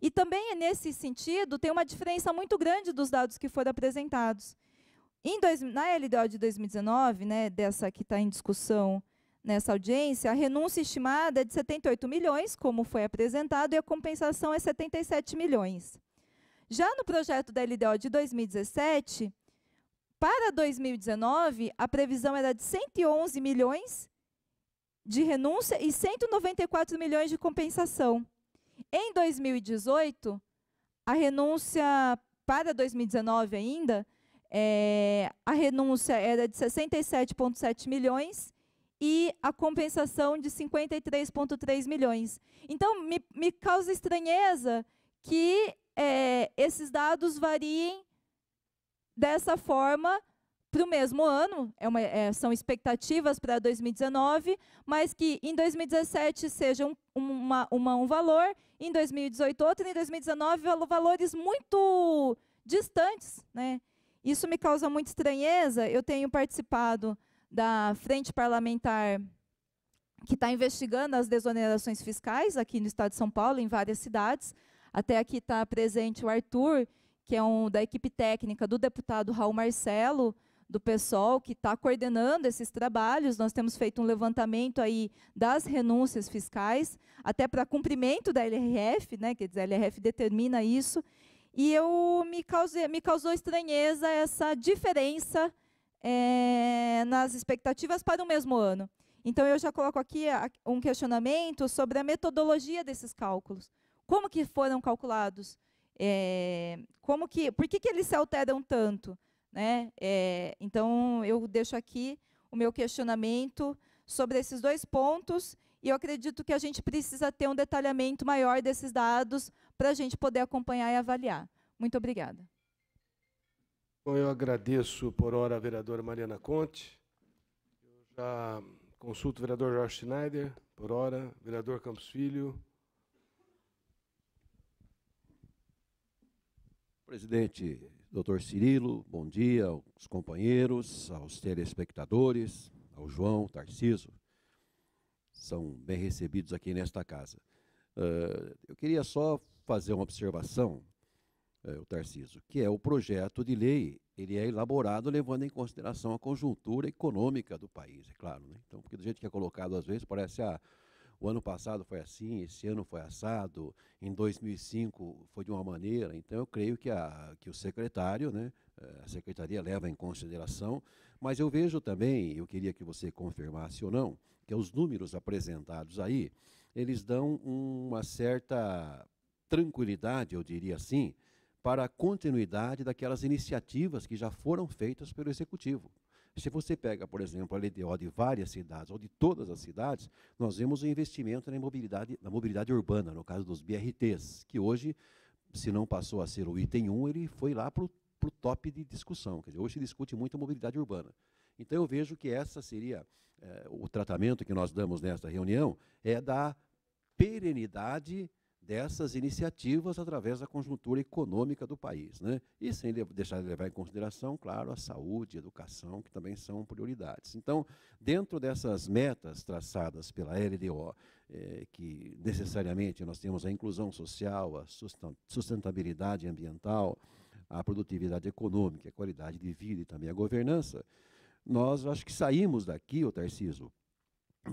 E também, nesse sentido, tem uma diferença muito grande dos dados que foram apresentados. Dois, na LDO de 2019, né, dessa que está em discussão nessa audiência, a renúncia estimada é de 78 milhões, como foi apresentado, e a compensação é 77 milhões. Já no projeto da LDO de 2017, para 2019, a previsão era de 111 milhões de renúncia e 194 milhões de compensação. Em 2018, a renúncia para 2019 ainda, é, a renúncia era de 67,7 milhões e a compensação de 53,3 milhões. Então, me, me causa estranheza que é, esses dados variem Dessa forma, para o mesmo ano, é uma, é, são expectativas para 2019, mas que em 2017 seja um, uma, uma, um valor, em 2018 outro, e em 2019 valores muito distantes. Né? Isso me causa muita estranheza. Eu tenho participado da frente parlamentar que está investigando as desonerações fiscais aqui no estado de São Paulo, em várias cidades. Até aqui está presente o Arthur que é um da equipe técnica do deputado Raul Marcelo, do pessoal que está coordenando esses trabalhos. Nós temos feito um levantamento aí das renúncias fiscais, até para cumprimento da LRF, né, quer dizer, a LRF determina isso. E eu me, causei, me causou estranheza essa diferença é, nas expectativas para o mesmo ano. Então, eu já coloco aqui um questionamento sobre a metodologia desses cálculos. Como que foram calculados? É, como que, por que, que eles se alteram tanto? Né? É, então, eu deixo aqui o meu questionamento sobre esses dois pontos e eu acredito que a gente precisa ter um detalhamento maior desses dados para a gente poder acompanhar e avaliar. Muito obrigada. Bom, eu agradeço por hora a vereadora Mariana Conte. Eu já consulto o vereador Jorge Schneider, por hora, vereador Campos Filho, presidente doutor Cirilo, bom dia aos companheiros, aos telespectadores, ao João, Tarciso. São bem recebidos aqui nesta casa. Uh, eu queria só fazer uma observação, uh, o Tarciso, que é o projeto de lei, ele é elaborado levando em consideração a conjuntura econômica do país, é claro. Né? Então, porque do jeito que é colocado, às vezes, parece, ah, o ano passado foi assim, esse ano foi assado, em 2005 foi de uma maneira. Então, eu creio que, a, que o secretário, né, eh, a secretaria leva em consideração, mas eu vejo também, eu queria que você confirmasse ou não, que os números apresentados aí, eles dão uma certa tranquilidade, eu diria assim, para a continuidade daquelas iniciativas que já foram feitas pelo Executivo. Se você pega, por exemplo, a LDO de várias cidades, ou de todas as cidades, nós vemos o investimento na mobilidade, na mobilidade urbana, no caso dos BRTs, que hoje, se não passou a ser o item 1, ele foi lá para o top de discussão. Quer dizer, hoje se discute muito a mobilidade urbana. Então eu vejo que essa seria é, o tratamento que nós damos nesta reunião, é da perenidade dessas iniciativas através da conjuntura econômica do país. Né? E sem deixar de levar em consideração, claro, a saúde, a educação, que também são prioridades. Então, dentro dessas metas traçadas pela LDO, é, eh, que necessariamente nós temos a inclusão social, a sustentabilidade ambiental, a produtividade econômica, a qualidade de vida e também a governança, nós acho que saímos daqui, ô Tarciso,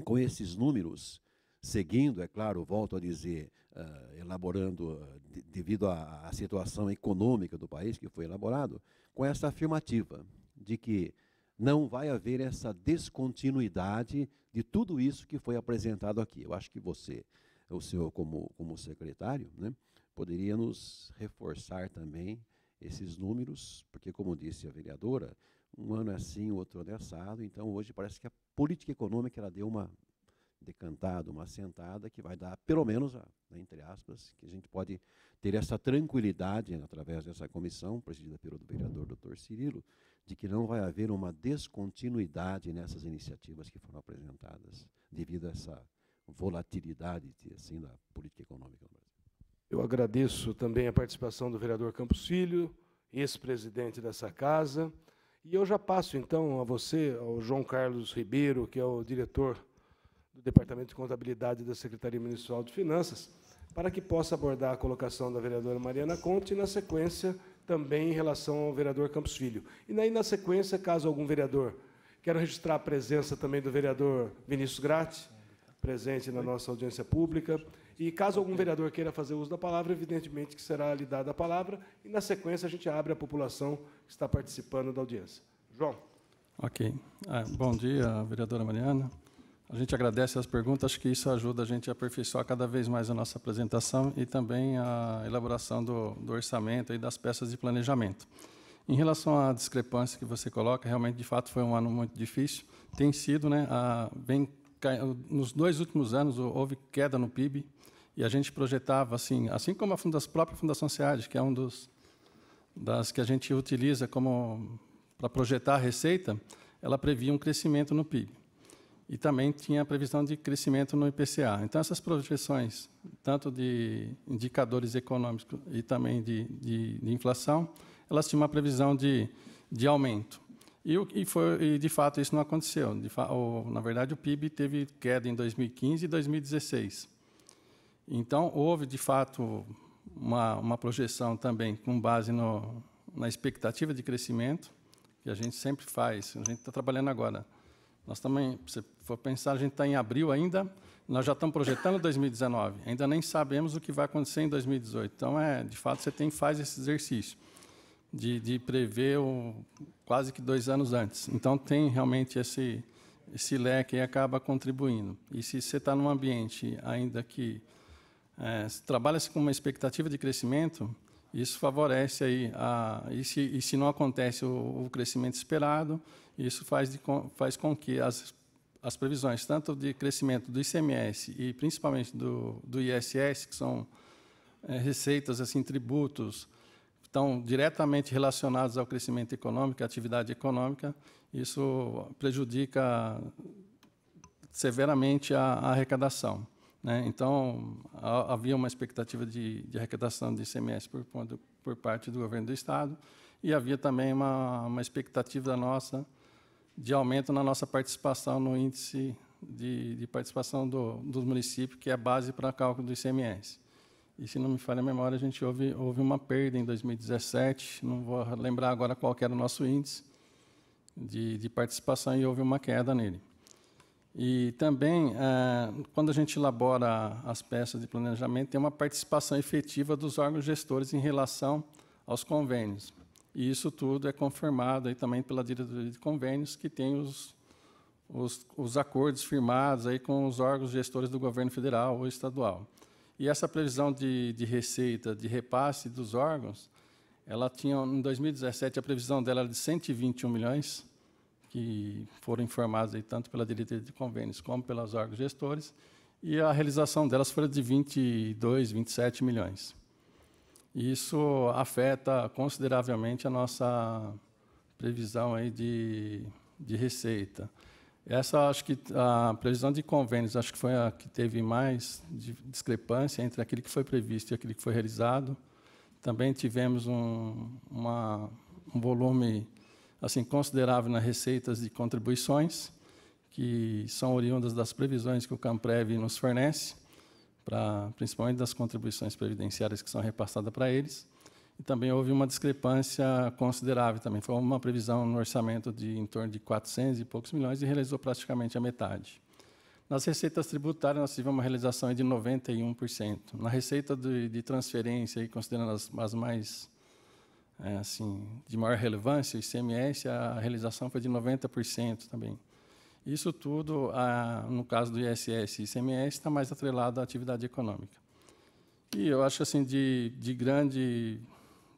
com esses números seguindo, é claro, volto a dizer, uh, elaborando, uh, de, devido à, à, situação econômica do país que foi elaborado, com essa afirmativa de que não vai haver essa descontinuidade de tudo isso que foi apresentado aqui. Eu acho que você, o senhor como, como secretário, né, poderia nos reforçar também esses números, porque, como disse a vereadora, um ano é assim, o outro ano é assado, então hoje parece que a política econômica ela deu uma decantado, uma assentada, que vai dar, pelo menos, a, né, entre aspas, que a gente pode ter essa tranquilidade, através dessa comissão, presidida pelo vereador doutor Cirilo, de que não vai haver uma descontinuidade nessas iniciativas que foram apresentadas, devido a essa volatilidade assim, da política econômica no Brasil. Eu agradeço também a participação do vereador Campos Filho, ex-presidente dessa casa, e eu já passo então a você, ao João Carlos Ribeiro, que é o diretor do Departamento de Contabilidade da Secretaria Municipal de Finanças, para que possa abordar a colocação da vereadora Mariana Conte e, na sequência, também em relação ao vereador Campos Filho. E aí, na sequência, caso algum vereador... Quero registrar a presença também do vereador Vinícius Grati, presente na nossa audiência pública. E caso algum vereador queira fazer uso da palavra, evidentemente que será lhe dada a palavra. E, na sequência, a gente abre a população que está participando da audiência. João. Ok. Ah, bom dia, vereadora Mariana. A gente agradece as perguntas, acho que isso ajuda a gente a aperfeiçoar cada vez mais a nossa apresentação e também a elaboração do, do orçamento e das peças de planejamento. Em relação à discrepância que você coloca, realmente, de fato, foi um ano muito difícil. Tem sido, né, a, bem, nos dois últimos anos houve queda no PIB e a gente projetava, assim, assim como a, fundas, própria Fundação SEAD, que é um dos das que a gente utiliza como para projetar a receita, ela previa um crescimento no PIB e também tinha a previsão de crescimento no IPCA. Então, essas projeções, tanto de indicadores econômicos e também de, de, de inflação, elas tinham uma previsão de, de aumento. E, e, foi, e, de fato, isso não aconteceu. Ou, na verdade, o PIB teve queda em 2015 e 2016. Então, houve, de fato, uma, uma projeção também com base no, na expectativa de crescimento, que a gente sempre faz, a gente está trabalhando agora nós também, se for pensar, a gente está em abril ainda, nós já estamos projetando 2019, ainda nem sabemos o que vai acontecer em 2018. Então, é, de fato, você tem, faz esse exercício de, de prever o, quase que dois anos antes. Então, tem realmente esse, esse leque e acaba contribuindo. E se você está num ambiente ainda que é, trabalha-se com uma expectativa de crescimento, isso favorece aí, a, e, se, e se não acontece o, o crescimento esperado, isso faz, de, faz com que as, as previsões, tanto de crescimento do ICMS e principalmente do, do ISS, que são é, receitas, assim, tributos, estão diretamente relacionados ao crescimento econômico, à atividade econômica, isso prejudica severamente a, a arrecadação. Né? Então, a, havia uma expectativa de, de arrecadação de ICMS por, por, parte do governo do Estado e havia também uma, uma expectativa nossa de aumento na nossa participação no índice de, de participação do, dos municípios, que é a base para cálculo do ICMS. E, se não me falha a memória, a gente houve, houve uma perda em 2017, não vou lembrar agora qual era o nosso índice de, de participação, e houve uma queda nele. E também, eh, quando a gente elabora as peças de planejamento, tem uma participação efetiva dos órgãos gestores em relação aos convênios. E isso tudo é confirmado aí também pela diretoria de convênios, que tem os, os, os, acordos firmados aí com os órgãos gestores do governo federal ou estadual. E essa previsão de, de receita, de repasse dos órgãos, ela tinha, em 2017, a previsão dela era de 121 milhões, que foram informados aí tanto pela diretoria de convênios como pelos órgãos gestores, e a realização delas foi de 22, 27 milhões. Isso afeta consideravelmente a nossa previsão aí de, de receita. Essa, acho que a previsão de convênios, acho que foi a que teve mais discrepância entre aquilo que foi previsto e aquilo que foi realizado. Também tivemos um, uma, um volume assim considerável nas receitas de contribuições, que são oriundas das previsões que o CAMPREV nos fornece pra, principalmente das contribuições previdenciárias que são repassadas para eles. E também houve uma discrepância considerável também. Foi uma previsão no orçamento de em torno de 400 e poucos milhões e realizou praticamente a metade. Nas receitas tributárias, nós tivemos uma realização de 91%. Na receita de, de transferência, considerando as, as mais é, assim, de maior relevância, o ICMS, a realização foi de 90% também. Isso tudo, no caso do ISS e ICMS, está mais atrelado à atividade econômica. E eu acho assim de, de grande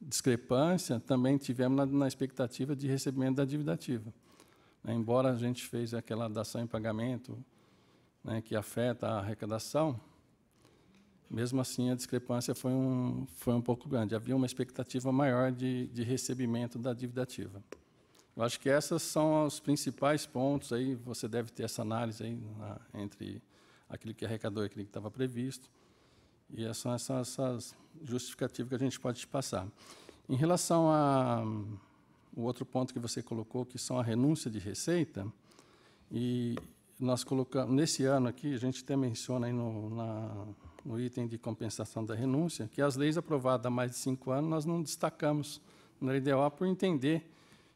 discrepância também tivemos na, na, expectativa de recebimento da dívida ativa. Né, embora a gente fez aquela dação em pagamento né, que afeta a arrecadação, mesmo assim a discrepância foi um, foi um pouco grande. Havia uma expectativa maior de, de recebimento da dívida ativa. Eu acho que esses são os principais pontos aí. Você deve ter essa análise aí na, entre aquilo que arrecadou e aquilo que estava previsto. E é são essas, essas justificativas que a gente pode te passar. Em relação a hum, o outro ponto que você colocou, que são a renúncia de receita, e nós colocamos nesse ano aqui a gente até menciona aí no, na, no item de compensação da renúncia que as leis aprovadas há mais de cinco anos nós não destacamos na LDO por entender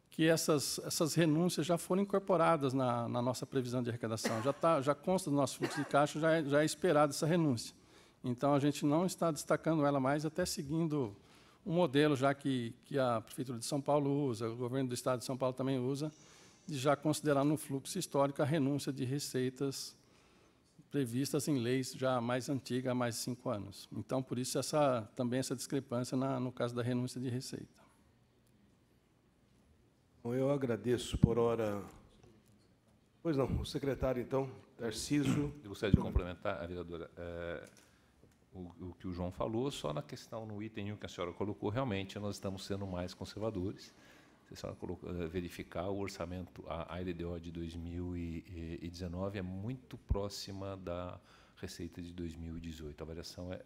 que essas, essas renúncias já foram incorporadas na, na nossa previsão de arrecadação. Já, tá, já consta do nosso fluxo de caixa, já é, já é esperada essa renúncia. Então, a gente não está destacando ela mais, até seguindo um modelo já que, que a Prefeitura de São Paulo usa, o governo do Estado de São Paulo também usa, de já considerar no fluxo histórico a renúncia de receitas previstas em leis já mais antigas, há mais de cinco anos. Então, por isso, essa, também essa discrepância na, no caso da renúncia de receita. Eu agradeço por hora. Pois não, o secretário, então, Tarciso. Eu gostaria é de complementar, a vereadora, é, o, o, que o João falou, só na questão no item 1 que a senhora colocou, realmente nós estamos sendo mais conservadores. Se a senhora colocou, eh, verificar o orçamento, a LDO de 2019 é muito próxima da receita de 2018. A variação é, é,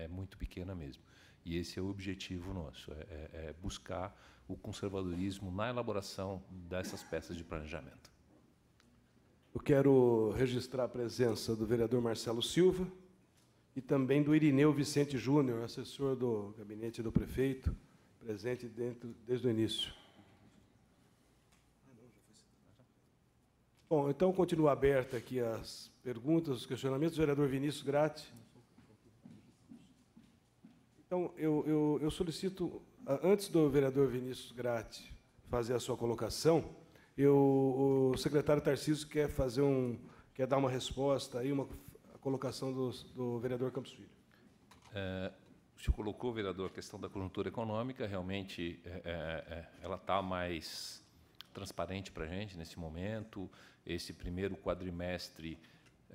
é, é muito pequena mesmo. E esse é o objetivo nosso, é, é, é buscar o conservadorismo na elaboração dessas peças de planejamento. Eu quero registrar a presença do vereador Marcelo Silva e também do Irineu Vicente Júnior, assessor do gabinete do prefeito, presente dentro, desde o início. Bom, então continua aberta aqui as perguntas, os questionamentos. O vereador Vinícius Gratti então, eu, eu, eu solicito, antes do vereador Vinícius Grati fazer a sua colocação, eu, o secretário Tarcísio quer fazer um, quer dar uma resposta aí, uma colocação do, do vereador Campos Filho. É, o senhor colocou, vereador, a questão da conjuntura econômica, realmente é, é, é ela está mais transparente para a gente nesse momento. Esse primeiro quadrimestre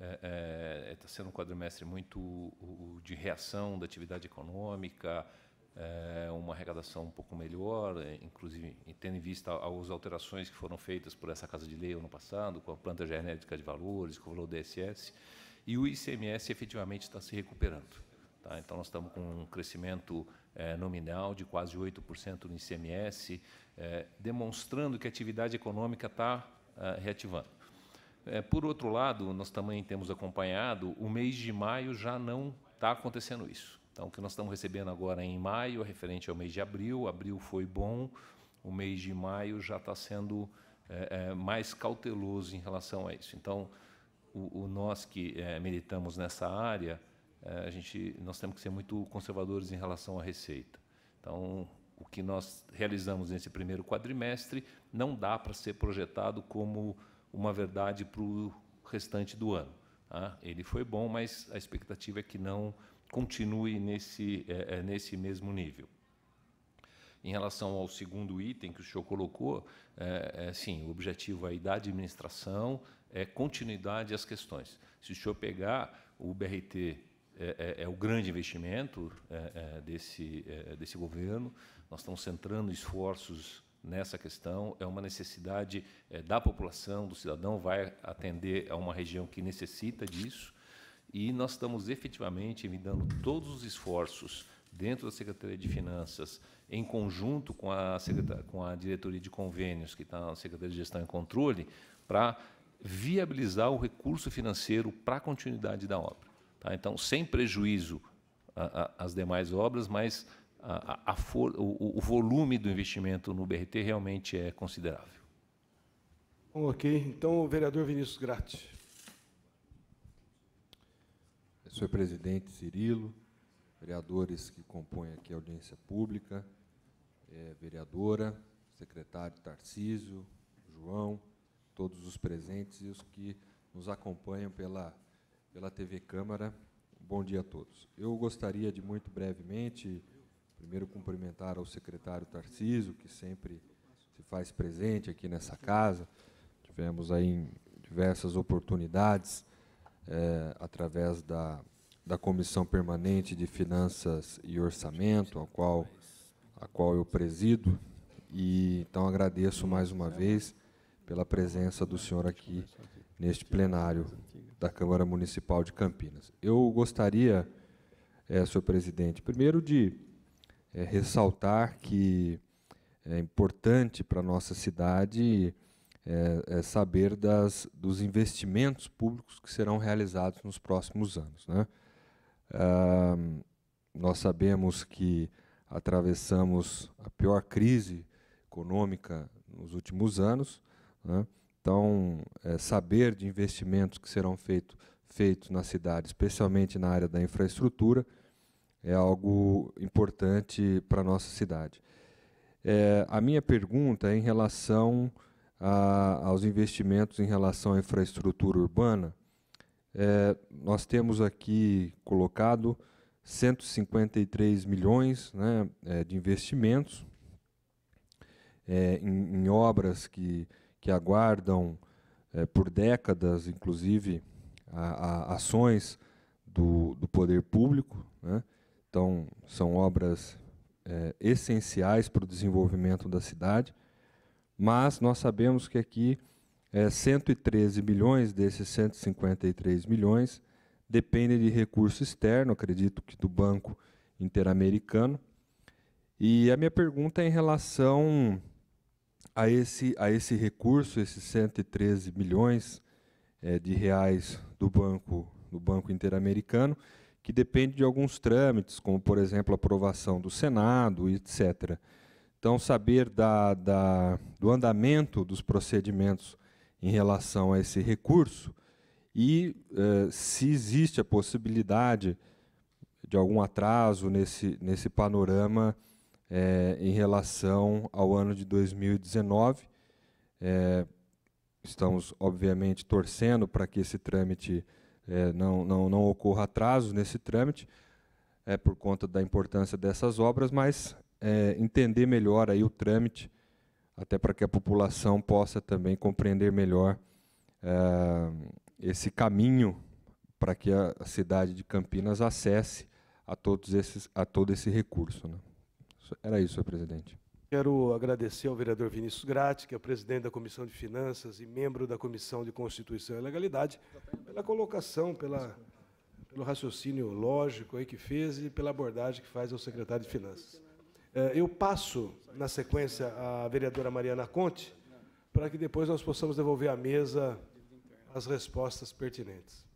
está é, é, é tá sendo um quadrimestre muito de reação da atividade econômica, é, uma arrecadação um pouco melhor, inclusive tendo em vista as alterações que foram feitas por essa Casa de Lei ano passado, com a planta genética de valores, com o valor DSS, e o ICMS efetivamente está se recuperando. Tá? Então, nós estamos com um crescimento nominal de quase 8% no ICMS, demonstrando que a atividade econômica está reativando. É, por outro lado, nós também temos acompanhado, o mês de maio já não está acontecendo isso. Então, o que nós estamos recebendo agora é em maio, referente ao mês de abril, abril foi bom, o mês de maio já está sendo é, é, mais cauteloso em relação a isso. Então, o, o nós que é, militamos nessa área, é, a gente, nós temos que ser muito conservadores em relação à receita. Então, o que nós realizamos nesse primeiro quadrimestre não dá para ser projetado como uma verdade para o restante do ano. Tá? Ele foi bom, mas a expectativa é que não continue nesse, é, é, nesse mesmo nível. Em relação ao segundo item que o senhor colocou, é, é, sim, o objetivo aí da administração é continuidade às questões. Se o senhor pegar o BRT, é, é, é o grande investimento é, desse, desse governo, nós estamos centrando esforços nessa questão, é uma necessidade é, da população, do cidadão, vai atender a uma região que necessita disso, e nós estamos efetivamente dando todos os esforços dentro da Secretaria de Finanças, em conjunto com a, com a Diretoria de Convênios, que está na Secretaria de Gestão e Controle, para viabilizar o recurso financeiro para a continuidade da obra. Tá? Então, sem prejuízo às demais obras, mas a, a for, o, o, volume do investimento no BRT realmente é considerável. Bom, ok. Então, o vereador Vinícius Grati. Senhor presidente Cirilo, vereadores que compõem aqui a audiência pública, é, vereadora, secretário Tarcísio, João, todos os presentes e os que nos acompanham pela, pela TV Câmara. Bom dia a todos. Eu gostaria de muito brevemente Primeiro, cumprimentar ao secretário Tarciso, que sempre se faz presente aqui nessa casa. Tivemos aí diversas oportunidades, é, através da, da Comissão Permanente de Finanças e Orçamento, a qual, a qual eu presido. E, então, agradeço mais uma vez pela presença do senhor aqui neste plenário da Câmara Municipal de Campinas. Eu gostaria, é, senhor presidente, primeiro de é, ressaltar que é importante para a nossa cidade é, é saber das, dos investimentos públicos que serão realizados nos próximos anos. Né? Ah, nós sabemos que atravessamos a pior crise econômica nos últimos anos, né? então é, saber de investimentos que serão feitos feito na cidade, especialmente na área da infraestrutura, é algo importante para a nossa cidade. É, a minha pergunta é em relação a, aos investimentos em relação à infraestrutura urbana. É, nós temos aqui colocado 153 milhões né, é, de investimentos é, em, em, obras que, que aguardam é, por décadas, inclusive, a, a ações do, do poder público. Né, então, são obras é, essenciais para o desenvolvimento da cidade, mas nós sabemos que aqui é, 113 milhões desses 153 milhões dependem de recurso externo, acredito que do Banco Interamericano. E a minha pergunta é em relação a esse, a esse recurso, esses 113 milhões é, de reais do Banco, do banco Interamericano, que depende de alguns trâmites, como, por exemplo, aprovação do Senado, etc. Então, saber da, da, do andamento dos procedimentos em relação a esse recurso e eh, se existe a possibilidade de algum atraso nesse, nesse panorama eh, em relação ao ano de 2019. Eh, estamos, obviamente, torcendo para que esse trâmite é, não, não, não ocorra atraso nesse trâmite, é, por conta da importância dessas obras, mas é, entender melhor aí o trâmite, até para que a população possa também compreender melhor é, esse caminho para que a cidade de Campinas acesse a, todos esses, a todo esse recurso. Né? Era isso, senhor presidente. Quero agradecer ao vereador Vinícius Grati, que é presidente da Comissão de Finanças e membro da Comissão de Constituição e Legalidade, pela colocação, pela, pelo raciocínio lógico aí que fez e pela abordagem que faz ao secretário de Finanças. É, eu passo, na sequência, à vereadora Mariana Conte, para que depois nós possamos devolver à mesa as respostas pertinentes.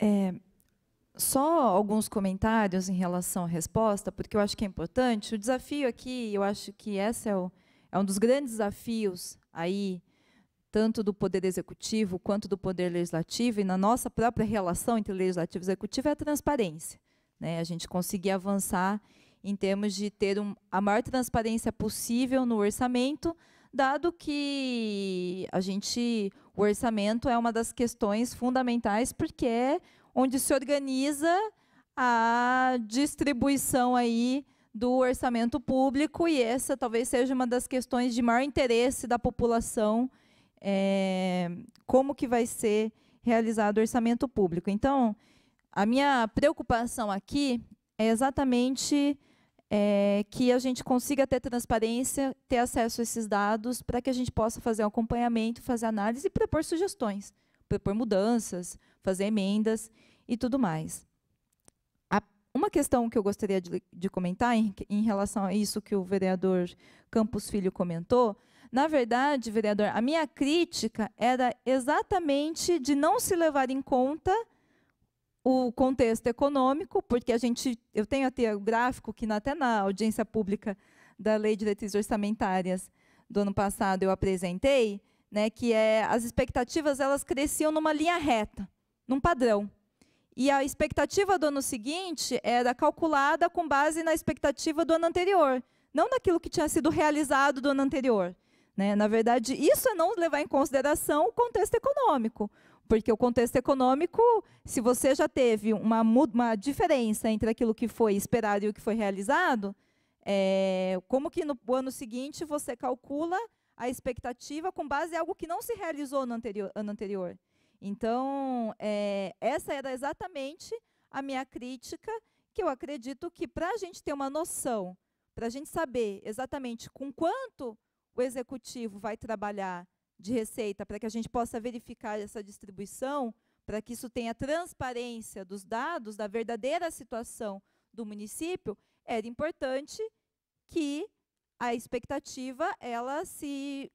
É... Só alguns comentários em relação à resposta, porque eu acho que é importante. O desafio aqui, eu acho que esse é, o, é um dos grandes desafios aí, tanto do poder executivo quanto do poder legislativo, e na nossa própria relação entre legislativo e executivo, é a transparência. Né? A gente conseguir avançar em termos de ter um, a maior transparência possível no orçamento, dado que a gente o orçamento é uma das questões fundamentais porque é onde se organiza a distribuição aí do orçamento público e essa talvez seja uma das questões de maior interesse da população, é, como que vai ser realizado o orçamento público. Então, a minha preocupação aqui é exatamente é, que a gente consiga ter transparência, ter acesso a esses dados, para que a gente possa fazer um acompanhamento, fazer análise e propor sugestões, propor mudanças, fazer emendas e tudo mais. uma questão que eu gostaria de, de comentar em, em, relação a isso que o vereador Campos Filho comentou, na verdade, vereador, a minha crítica era exatamente de não se levar em conta o contexto econômico, porque a gente, eu tenho até o gráfico que na, até na audiência pública da Lei de Diretrizes Orçamentárias do ano passado eu apresentei, né, que é as expectativas elas cresciam numa linha reta num padrão. E a expectativa do ano seguinte era calculada com base na expectativa do ano anterior, não naquilo que tinha sido realizado do ano anterior. Né? Na verdade, isso é não levar em consideração o contexto econômico. Porque o contexto econômico, se você já teve uma, uma diferença entre aquilo que foi esperado e o que foi realizado, é, como que no ano seguinte você calcula a expectativa com base em algo que não se realizou no anterior, ano anterior? Então, é, essa era exatamente a minha crítica, que eu acredito que para a gente ter uma noção, para a gente saber exatamente com quanto o executivo vai trabalhar de receita, para que a gente possa verificar essa distribuição, para que isso tenha transparência dos dados, da verdadeira situação do município, era importante que a expectativa ela se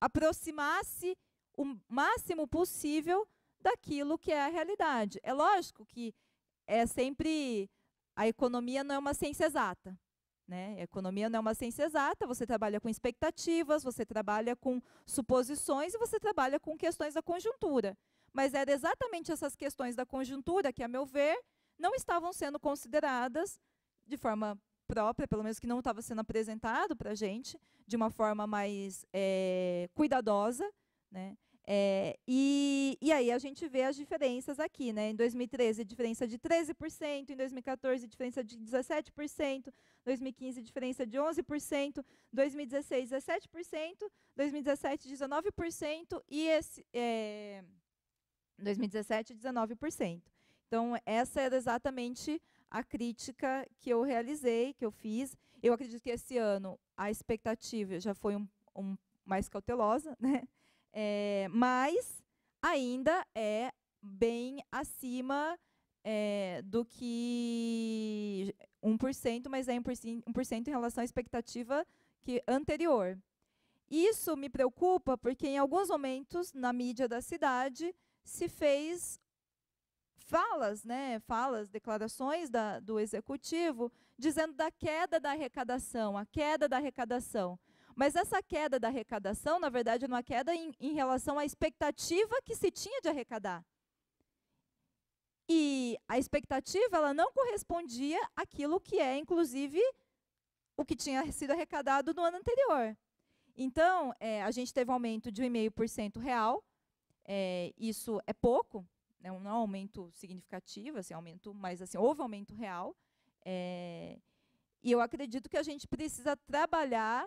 aproximasse o máximo possível daquilo que é a realidade. É lógico que é sempre a economia não é uma ciência exata. Né? A economia não é uma ciência exata, você trabalha com expectativas, você trabalha com suposições e você trabalha com questões da conjuntura. Mas era exatamente essas questões da conjuntura que, a meu ver, não estavam sendo consideradas de forma própria, pelo menos que não estava sendo apresentado para a gente, de uma forma mais é, cuidadosa. Né? É, e, e aí a gente vê as diferenças aqui, né? Em 2013, diferença de 13%, em 2014, diferença de 17%, 2015, diferença de 11%, 2016, 17%, 2017, 19% e esse, é, 2017, 19%. Então, essa era exatamente a crítica que eu realizei, que eu fiz. Eu acredito que esse ano a expectativa já foi um, um mais cautelosa, né? é, mas ainda é bem acima é, do que 1%, mas é 1%, em relação à expectativa que anterior. Isso me preocupa porque, em alguns momentos, na mídia da cidade, se fez falas, né, falas, declarações da, do executivo, dizendo da queda da arrecadação, a queda da arrecadação. Mas essa queda da arrecadação, na verdade, é uma queda em, em relação à expectativa que se tinha de arrecadar. E a expectativa ela não correspondia àquilo que é, inclusive, o que tinha sido arrecadado no ano anterior. Então, é, a gente teve um aumento de 1,5% real. É, isso é pouco, né, não é um aumento significativo, assim, aumento, mas assim, houve aumento real. É, e eu acredito que a gente precisa trabalhar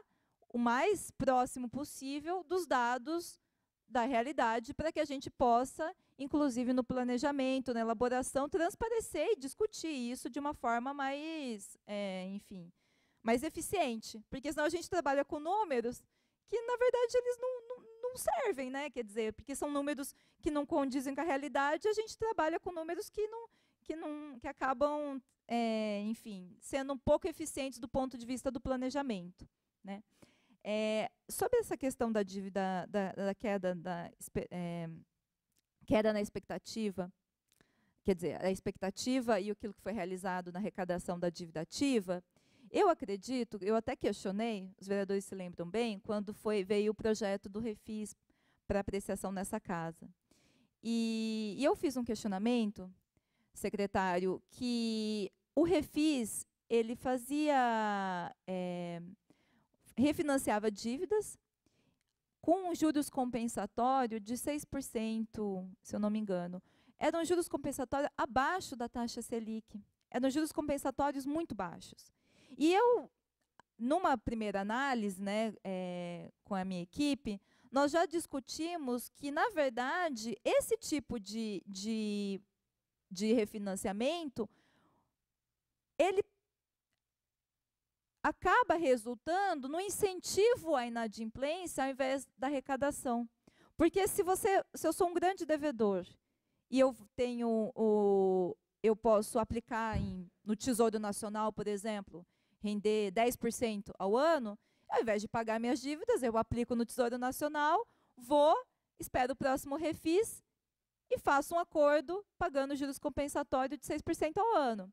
o mais próximo possível dos dados da realidade para que a gente possa, inclusive no planejamento, na elaboração, transparecer e discutir isso de uma forma mais, é, enfim, mais eficiente. Porque senão a gente trabalha com números que, na verdade, eles não, não, não servem, né? Quer dizer, porque são números que não condizem com a realidade, a gente trabalha com números que não, que não, que acabam, é, enfim, sendo um pouco eficientes do ponto de vista do planejamento, né? É, sobre essa questão da dívida, da, da queda, da, é, queda na expectativa, quer dizer, a expectativa e aquilo que foi realizado na arrecadação da dívida ativa, eu acredito, eu até questionei, os vereadores se lembram bem, quando foi, veio o projeto do Refis para apreciação nessa casa. E, e eu fiz um questionamento, secretário, que o Refis ele fazia é, refinanciava dívidas com juros compensatório de 6%, se eu não me engano. Eram juros compensatórios abaixo da taxa Selic. Eram juros compensatórios muito baixos. E eu, numa primeira análise né, é, com a minha equipe, nós já discutimos que, na verdade, esse tipo de, de, de refinanciamento, ele acaba resultando no incentivo à inadimplência ao invés da arrecadação. Porque se você, se eu sou um grande devedor e eu tenho o eu posso aplicar em, no Tesouro Nacional, por exemplo, render 10% ao ano, ao invés de pagar minhas dívidas, eu aplico no Tesouro Nacional, vou, espero o próximo refis e faço um acordo pagando juros compensatórios de 6% ao ano.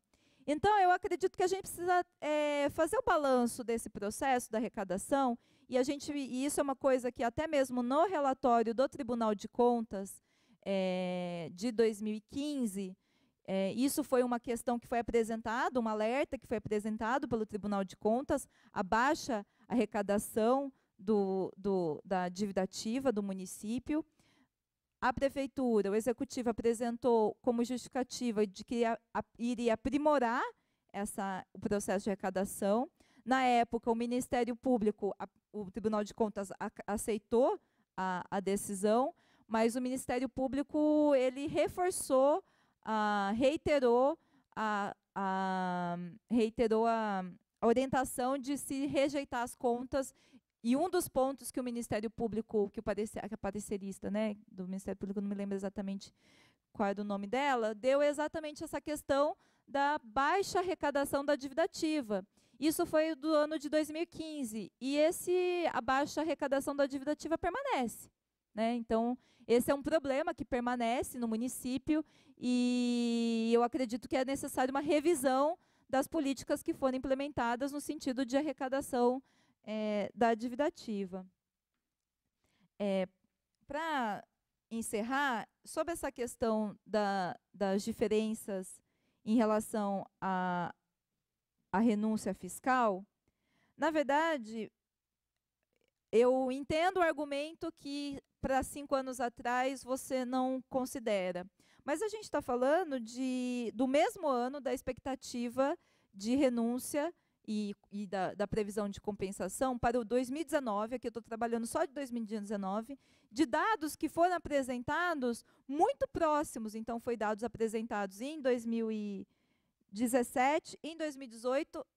Então, eu acredito que a gente precisa é, fazer o balanço desse processo da arrecadação, e a gente, e isso é uma coisa que até mesmo no relatório do Tribunal de Contas é, de 2015, é, isso foi uma questão que foi apresentada, um alerta que foi apresentado pelo Tribunal de Contas, a baixa arrecadação do, do, da dívida ativa do município. A prefeitura, o executivo apresentou como justificativa de que a, a, iria aprimorar essa, o processo de arrecadação. Na época, o Ministério Público, a, o Tribunal de Contas aceitou a, decisão, mas o Ministério Público ele reforçou, reiterou a, reiterou a orientação de se rejeitar as contas e um dos pontos que o Ministério Público, que, o a padecerista né, do Ministério Público, não me lembro exatamente qual é o nome dela, deu exatamente essa questão da baixa arrecadação da dívida ativa. Isso foi do ano de 2015. E esse, a baixa arrecadação da dívida ativa permanece. Né? Então, esse é um problema que permanece no município e eu acredito que é necessário uma revisão das políticas que foram implementadas no sentido de arrecadação é, da dívida ativa. É, Para encerrar, sobre essa questão da, das diferenças em relação à, renúncia fiscal, na verdade, eu entendo o argumento que para cinco anos atrás você não considera. Mas a gente está falando de, do mesmo ano da expectativa de renúncia e, e da, da, previsão de compensação para o 2019, aqui eu estou trabalhando só de 2019, de dados que foram apresentados muito próximos. Então, foi dados apresentados em 2017, em 2018,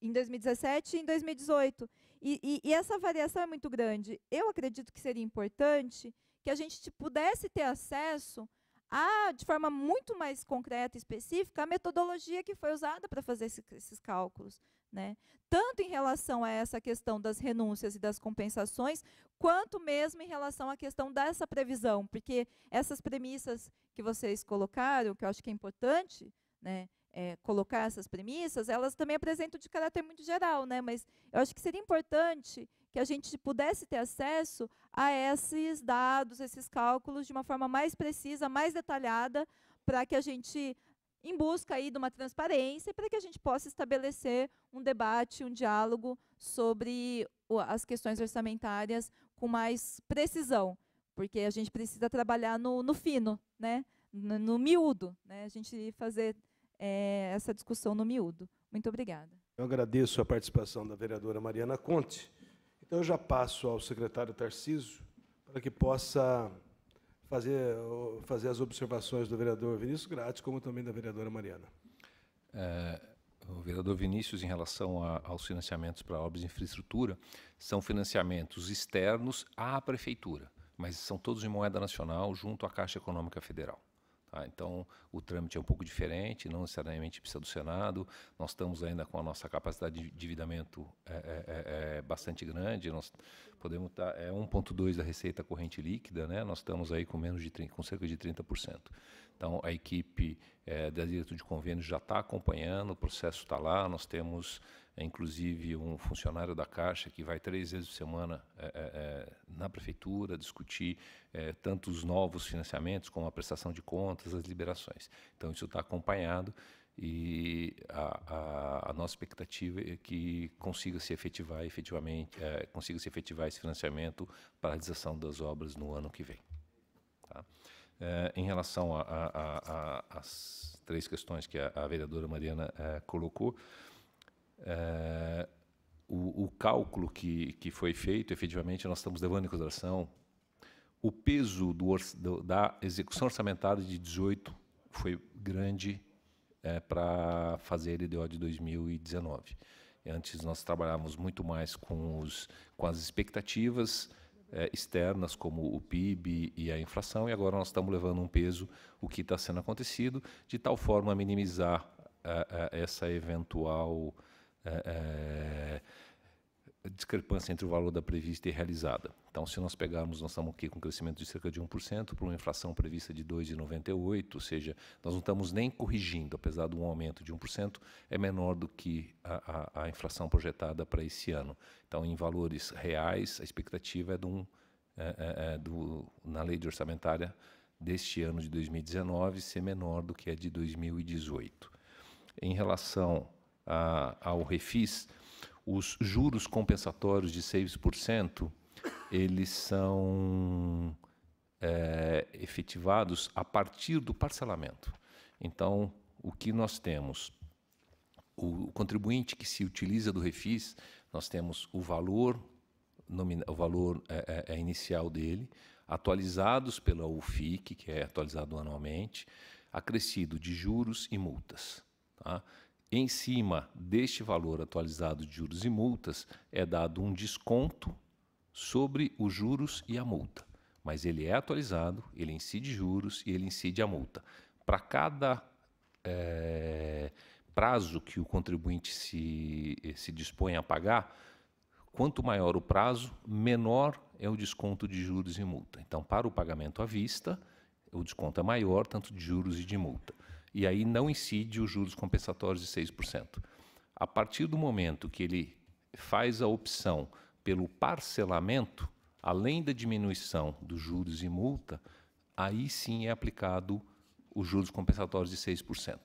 em 2017 e em 2018. E, e, e essa variação é muito grande. Eu acredito que seria importante que a gente pudesse ter acesso há, de forma muito mais concreta e específica, a metodologia que foi usada para fazer esse, esses cálculos. Né? Tanto em relação a essa questão das renúncias e das compensações, quanto mesmo em relação à questão dessa previsão, porque essas premissas que vocês colocaram, que eu acho que é importante, né, é, colocar essas premissas, elas também apresentam de caráter muito geral, né? mas eu acho que seria importante que a gente pudesse ter acesso a esses dados, esses cálculos, de uma forma mais precisa, mais detalhada, para que a gente, em busca aí de uma transparência, para que a gente possa estabelecer um debate, um diálogo sobre as questões orçamentárias com mais precisão, porque a gente precisa trabalhar no, no fino, né? no, no miúdo, né? a gente fazer é, essa discussão no miúdo. Muito obrigada. Eu agradeço a participação da vereadora Mariana Conte. Então eu já passo ao secretário Tarciso para que possa fazer, fazer as observações do vereador Vinícius Grátis, como também da vereadora Mariana. É, o vereador Vinícius, em relação a, aos financiamentos para obras de infraestrutura, são financiamentos externos à prefeitura, mas são todos em moeda nacional junto à Caixa Econômica Federal. Ah, então, o trâmite é um pouco diferente, não necessariamente precisa do Senado. Nós estamos ainda com a nossa capacidade de endividamento é, é, é, é bastante grande. Nós podemos estar tá, é 1,2 da receita corrente líquida, né? Nós estamos aí com menos de 30, com cerca de 30%. Então, a equipe é, da Diretoria de convênio já está acompanhando, o processo está lá. Nós temos é, inclusive um funcionário da Caixa que vai três vezes por semana é, é, é na prefeitura discutir é, tanto os novos financiamentos como a prestação de contas, as liberações. Então, isso está acompanhado e a, a, a, nossa expectativa é que consiga se efetivar efetivamente, é, consiga se efetivar esse financiamento para a realização das obras no ano que vem. Tá? É, em relação às três questões que a, a vereadora Mariana é, colocou, é, o, o, cálculo que, que foi feito, efetivamente, nós estamos levando em consideração o peso do, do, da execução orçamentária de 18 foi grande é, eh, para fazer a LDO de 2019. Antes nós trabalhávamos muito mais com, os, com as expectativas é, externas, como o PIB e a inflação, e agora nós estamos levando um peso o que está sendo acontecido, de tal forma a minimizar a, a essa eventual é, discrepância entre o valor da prevista e realizada. Então, se nós pegarmos, nós estamos aqui com um crescimento de cerca de 1%, para uma inflação prevista de 2,98%, ou seja, nós não estamos nem corrigindo, apesar de um aumento de 1%, é menor do que a, a, a inflação projetada para esse ano. Então, em valores reais, a expectativa é de um, é, do, na lei de orçamentária deste ano de 2019 ser menor do que a de 2018. Em relação a, ao refis, os juros compensatórios de 6%, eles são é, efetivados a partir do parcelamento. Então, o que nós temos? O contribuinte que se utiliza do refis, nós temos o valor, o valor é, é, é, inicial dele, atualizados pela UFIC, que é atualizado anualmente, acrescido de juros e multas. Tá? Em cima deste valor atualizado de juros e multas, é dado um desconto sobre os juros e a multa. Mas ele é atualizado, ele incide juros e ele incide a multa. Para cada é, prazo que o contribuinte se, se dispõe a pagar, quanto maior o prazo, menor é o desconto de juros e multa. Então, para o pagamento à vista, o desconto é maior, tanto de juros e de multa e aí não incide os juros compensatórios de 6%. A partir do momento que ele faz a opção pelo parcelamento, além da diminuição dos juros e multa, aí sim é aplicado os juros compensatórios de 6%.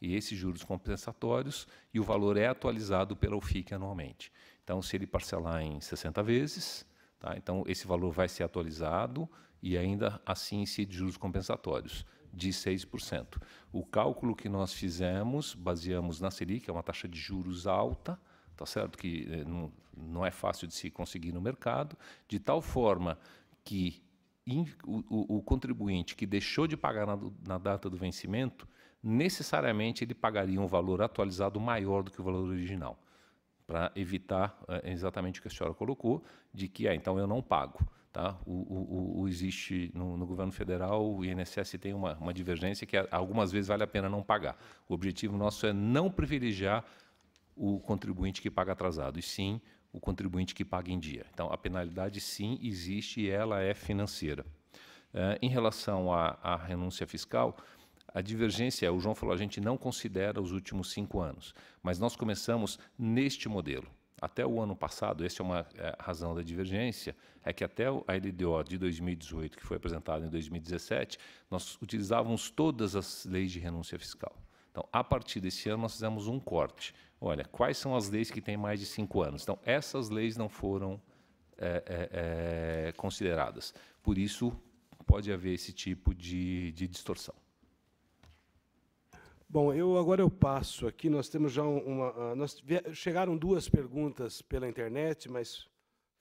E esses juros compensatórios e o valor é atualizado pela UFIC anualmente. Então, se ele parcelar em 60 vezes, tá? então esse valor vai ser atualizado e ainda assim incide juros compensatórios de 6%. O cálculo que nós fizemos, baseamos na Selic, que é uma taxa de juros alta, tá certo? Que eh, não, não é fácil de se conseguir no mercado, de tal forma que in, o, o, contribuinte que deixou de pagar na, na data do vencimento, necessariamente ele pagaria um valor atualizado maior do que o valor original, para evitar eh, exatamente o que a senhora colocou, de que, ah, então eu não pago. Tá? O, o, o existe no, no, governo federal, o INSS tem uma, uma divergência que algumas vezes vale a pena não pagar. O objetivo nosso é não privilegiar o contribuinte que paga atrasado, e sim o contribuinte que paga em dia. Então, a penalidade sim existe e ela é financeira. É, em relação à, à renúncia fiscal, a divergência é: o João falou, a gente não considera os últimos cinco anos, mas nós começamos neste modelo. Até o ano passado, essa é uma é, razão da divergência, é que até a LDO de 2018, que foi apresentada em 2017, nós utilizávamos todas as leis de renúncia fiscal. Então, a partir desse ano, nós fizemos um corte. Olha, quais são as leis que têm mais de cinco anos? Então, essas leis não foram é, é, é, consideradas. Por isso, pode haver esse tipo de, de distorção. Bom, eu agora eu passo aqui. Nós temos já uma. Ah, nós, chegaram duas perguntas pela internet, mas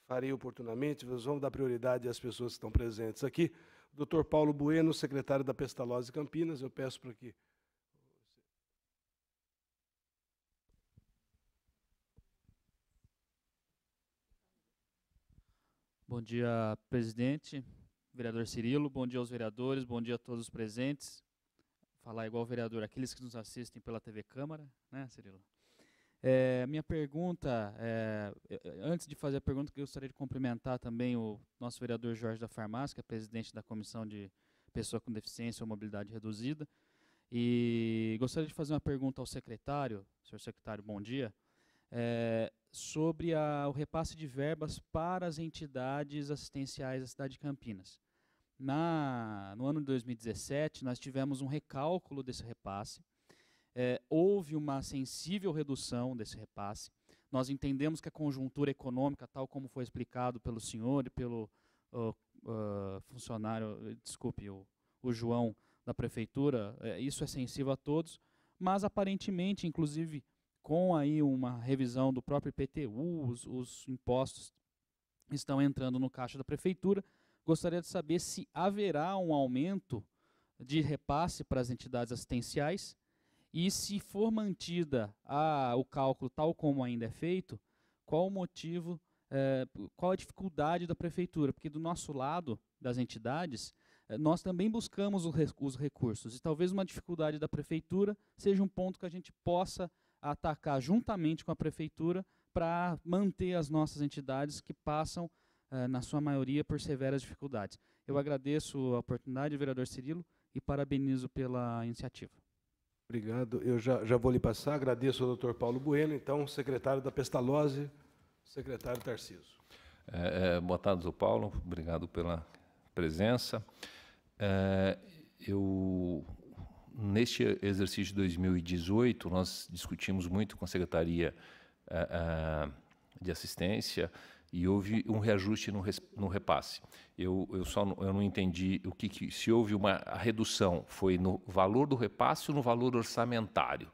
farei oportunamente. Nós vamos dar prioridade às pessoas que estão presentes aqui. Dr. Paulo Bueno, secretário da Pestalozzi Campinas, eu peço para que Bom dia, presidente, vereador Cirilo, bom dia aos vereadores, bom dia a todos os presentes falar igual o vereador, aqueles que nos assistem pela TV Câmara, né, Cirilo? É, minha pergunta, é, antes de fazer a pergunta, eu gostaria de cumprimentar também o nosso vereador Jorge da Farmácia, que é presidente da Comissão de Pessoa com Deficiência ou Mobilidade Reduzida. E gostaria de fazer uma pergunta ao secretário, senhor secretário, bom dia, é, sobre a, o repasse de verbas para as entidades assistenciais da cidade de Campinas. Na, no ano de 2017, nós tivemos um recálculo desse repasse. É, houve uma sensível redução desse repasse. Nós entendemos que a conjuntura econômica, tal como foi explicado pelo senhor e pelo uh, uh, funcionário, desculpe, o, o, João da prefeitura, é, isso é sensível a todos, mas aparentemente, inclusive, com aí uma revisão do próprio IPTU, os, os impostos estão entrando no caixa da prefeitura, gostaria de saber se haverá um aumento de repasse para as entidades assistenciais e se for mantida a, o cálculo tal como ainda é feito, qual o motivo, é, qual a dificuldade da prefeitura? Porque do nosso lado, das entidades, é, nós também buscamos os recursos e talvez uma dificuldade da prefeitura seja um ponto que a gente possa atacar juntamente com a prefeitura para manter as nossas entidades que passam ah, na sua maioria, por severas dificuldades. Eu hum. agradeço a oportunidade, vereador Cirilo, e parabenizo pela iniciativa. Obrigado. Eu já, já vou lhe passar. Agradeço ao doutor Paulo Bueno, então, secretário da Pestalose, secretário Tarciso. É, é, boa tarde, doutor Paulo. Obrigado pela presença. É, eu neste exercício de 2018 nós discutimos muito com a secretaria é, é, de assistência e houve um reajuste no, res, no repasse. Eu, eu só não, eu não entendi o que, que se houve uma redução foi no valor do repasse ou no valor orçamentário,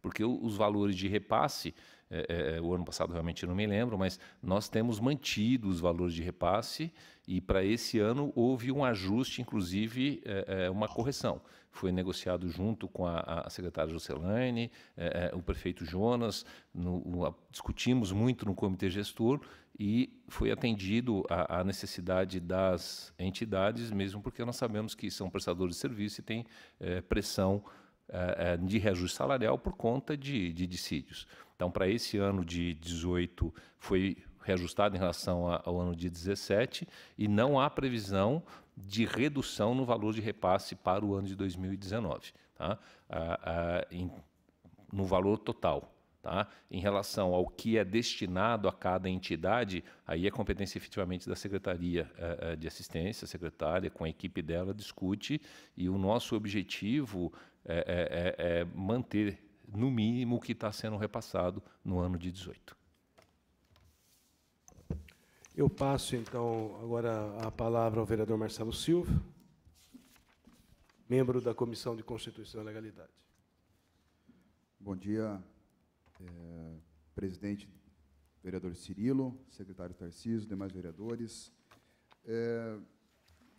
porque os valores de repasse é, é, é o ano passado realmente não me lembro, mas nós temos mantido os valores de repasse e para esse ano houve um ajuste, inclusive é, é uma correção. Foi negociado junto com a, a secretária Jocelaine, é, o prefeito Jonas, no, discutimos muito no comitê gestor e foi atendido à necessidade das entidades, mesmo porque nós sabemos que são prestadores de serviço e têm é, pressão é, de reajuste salarial por conta de, de dissídios. Então, para esse ano de 18, foi reajustado em relação ao ano de 17 e não há previsão de redução no valor de repasse para o ano de 2019, tá? em, no valor total. Tá? Em relação ao que é destinado a cada entidade, aí é competência efetivamente da Secretaria eh, eh, de Assistência, a secretária, com a equipe dela, discute, e o nosso objetivo é, é, é manter, no mínimo, o que está sendo repassado no ano de 18. Eu passo, então, agora a palavra ao vereador Marcelo Silva, membro da Comissão de Constituição e Legalidade. Bom dia, é, presidente, vereador Cirilo, secretário Tarcísio, demais vereadores. É,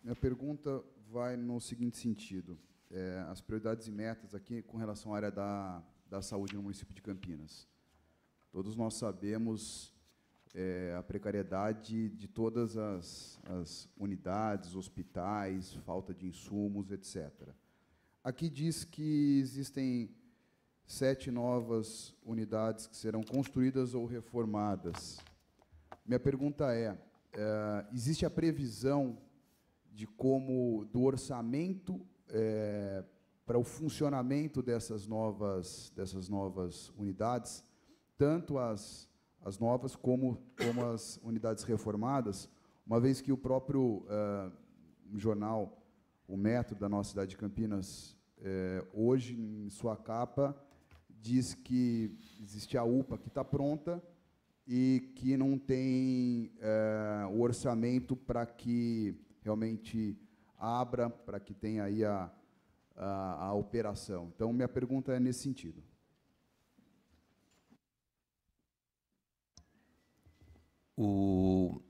minha pergunta vai no seguinte sentido. É, as prioridades e metas aqui com relação à área da, da saúde no município de Campinas. Todos nós sabemos é, a precariedade de todas as, as, unidades, hospitais, falta de insumos, etc. Aqui diz que existem sete novas unidades que serão construídas ou reformadas. Minha pergunta é, é existe a previsão de como do orçamento é, para o funcionamento dessas novas dessas novas unidades, tanto as as novas como, como as unidades reformadas, uma vez que o próprio é, jornal, o Metro da nossa cidade de Campinas, é, hoje em sua capa diz que existe a UPA que está pronta e que não tem é, o orçamento para que realmente abra, para que tenha aí a, a, a operação. Então, minha pergunta é nesse sentido. O,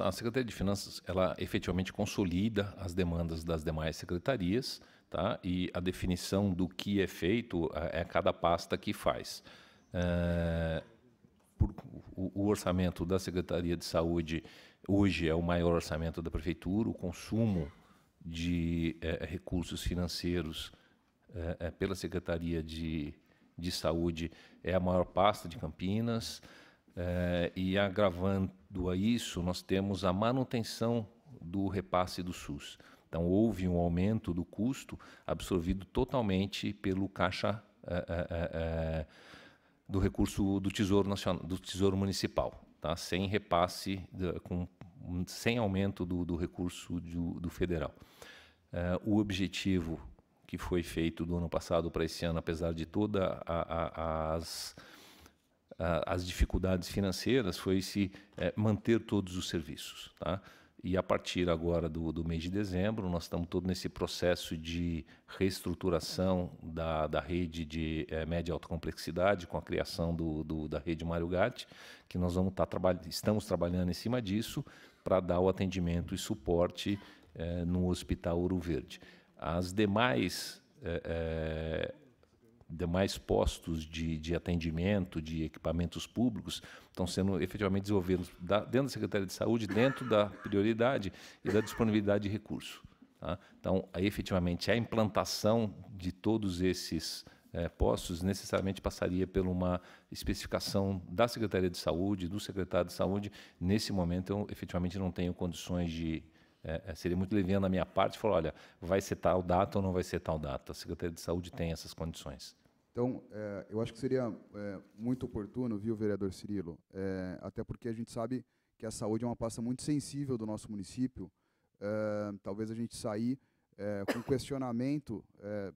a Secretaria de Finanças, ela efetivamente consolida as demandas das demais secretarias, tá? e a definição do que é feito é, é cada pasta que faz. É, por, o, o orçamento da Secretaria de Saúde hoje é o maior orçamento da Prefeitura, o consumo de é, recursos financeiros é, pela Secretaria de, de Saúde é a maior pasta de Campinas. É, e agravando a isso, nós temos a manutenção do repasse do SUS. Então, houve um aumento do custo absorvido totalmente pelo caixa é, é, do recurso do Tesouro Nacional, do Tesouro Municipal, tá? sem repasse, com, sem aumento do, do recurso do, do federal. o objetivo que foi feito do ano passado para esse ano, apesar de todas as, as dificuldades financeiras, foi se é, manter todos os serviços. Tá? E a partir agora do, do mês de dezembro, nós estamos todo nesse processo de reestruturação da, da rede de é, média e alta complexidade, com a criação do, do, da rede Mario Gatti, que nós vamos tá traba estamos trabalhando em cima disso para dar o atendimento e suporte é, no Hospital Ouro Verde. As demais é, demais postos de, de atendimento, de equipamentos públicos, estão sendo efetivamente desenvolvidos da, dentro da Secretaria de Saúde, dentro da prioridade e da disponibilidade de recurso. Tá? Então, aí, efetivamente, a implantação de todos esses é, postos necessariamente passaria por uma especificação da Secretaria de Saúde, do secretário de Saúde. Nesse momento, eu efetivamente não tenho condições de é, é, seria muito leviano da minha parte falar, olha, vai ser tal data ou não vai ser tal data. A Secretaria de Saúde tem essas condições. Então, é, eu acho que seria é, muito oportuno, viu, vereador Cirilo, é, até porque a gente sabe que a saúde é uma pasta muito sensível do nosso município. É, talvez a gente sair com questionamento,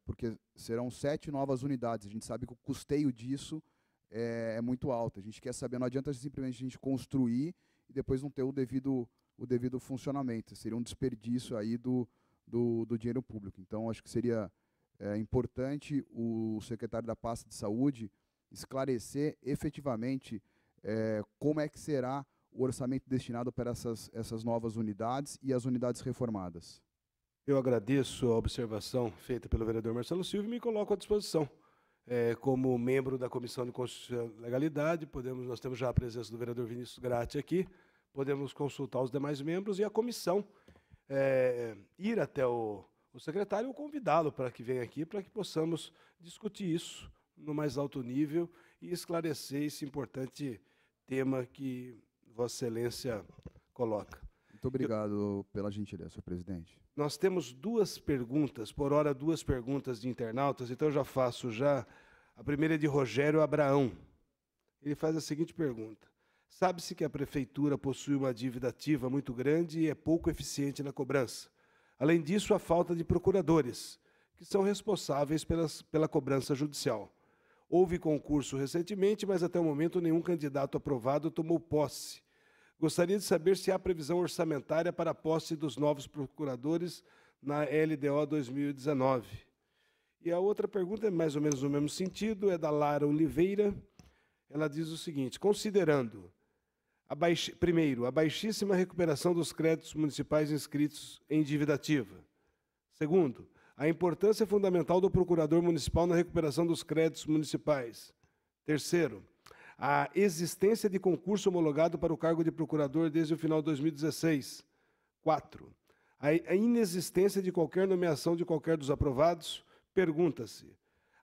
porque serão sete novas unidades. A gente sabe que o custeio disso é, muito alto. A gente quer saber, não adianta simplesmente a gente construir e depois não ter o devido o devido funcionamento. Seria um desperdício aí do, do, do dinheiro público. Então, acho que seria é, importante o secretário da pasta de saúde esclarecer efetivamente é, como é que será o orçamento destinado para essas, essas novas unidades e as unidades reformadas. Eu agradeço a observação feita pelo vereador Marcelo Silva e me coloco à disposição. É, como membro da Comissão de Constitucionalidade, podemos, nós temos já a presença do vereador Vinícius Gratti aqui, podemos consultar os demais membros e a comissão é, ir até o, o secretário ou convidá-lo para que venha aqui, para que possamos discutir isso no mais alto nível e esclarecer esse importante tema que Vossa Excelência coloca. Muito obrigado pela gentileza, senhor presidente. Nós temos duas perguntas, por hora duas perguntas de internautas, então eu já faço já. A primeira é de Rogério Abraão. Ele faz a seguinte pergunta: Sabe-se que a prefeitura possui uma dívida ativa muito grande e é pouco eficiente na cobrança. Além disso, a falta de procuradores, que são responsáveis pelas, pela cobrança judicial. Houve concurso recentemente, mas até o momento nenhum candidato aprovado tomou posse. Gostaria de saber se há previsão orçamentária para a posse dos novos procuradores na LDO 2019. E a outra pergunta é mais ou menos no mesmo sentido, é da Lara Oliveira. Ela diz o seguinte: considerando a baix... Primeiro, a baixíssima recuperação dos créditos municipais inscritos em dívida ativa. Segundo, a importância fundamental do procurador municipal na recuperação dos créditos municipais. Terceiro, a existência de concurso homologado para o cargo de procurador desde o final de 2016. Quatro, a inexistência de qualquer nomeação de qualquer dos aprovados. Pergunta-se: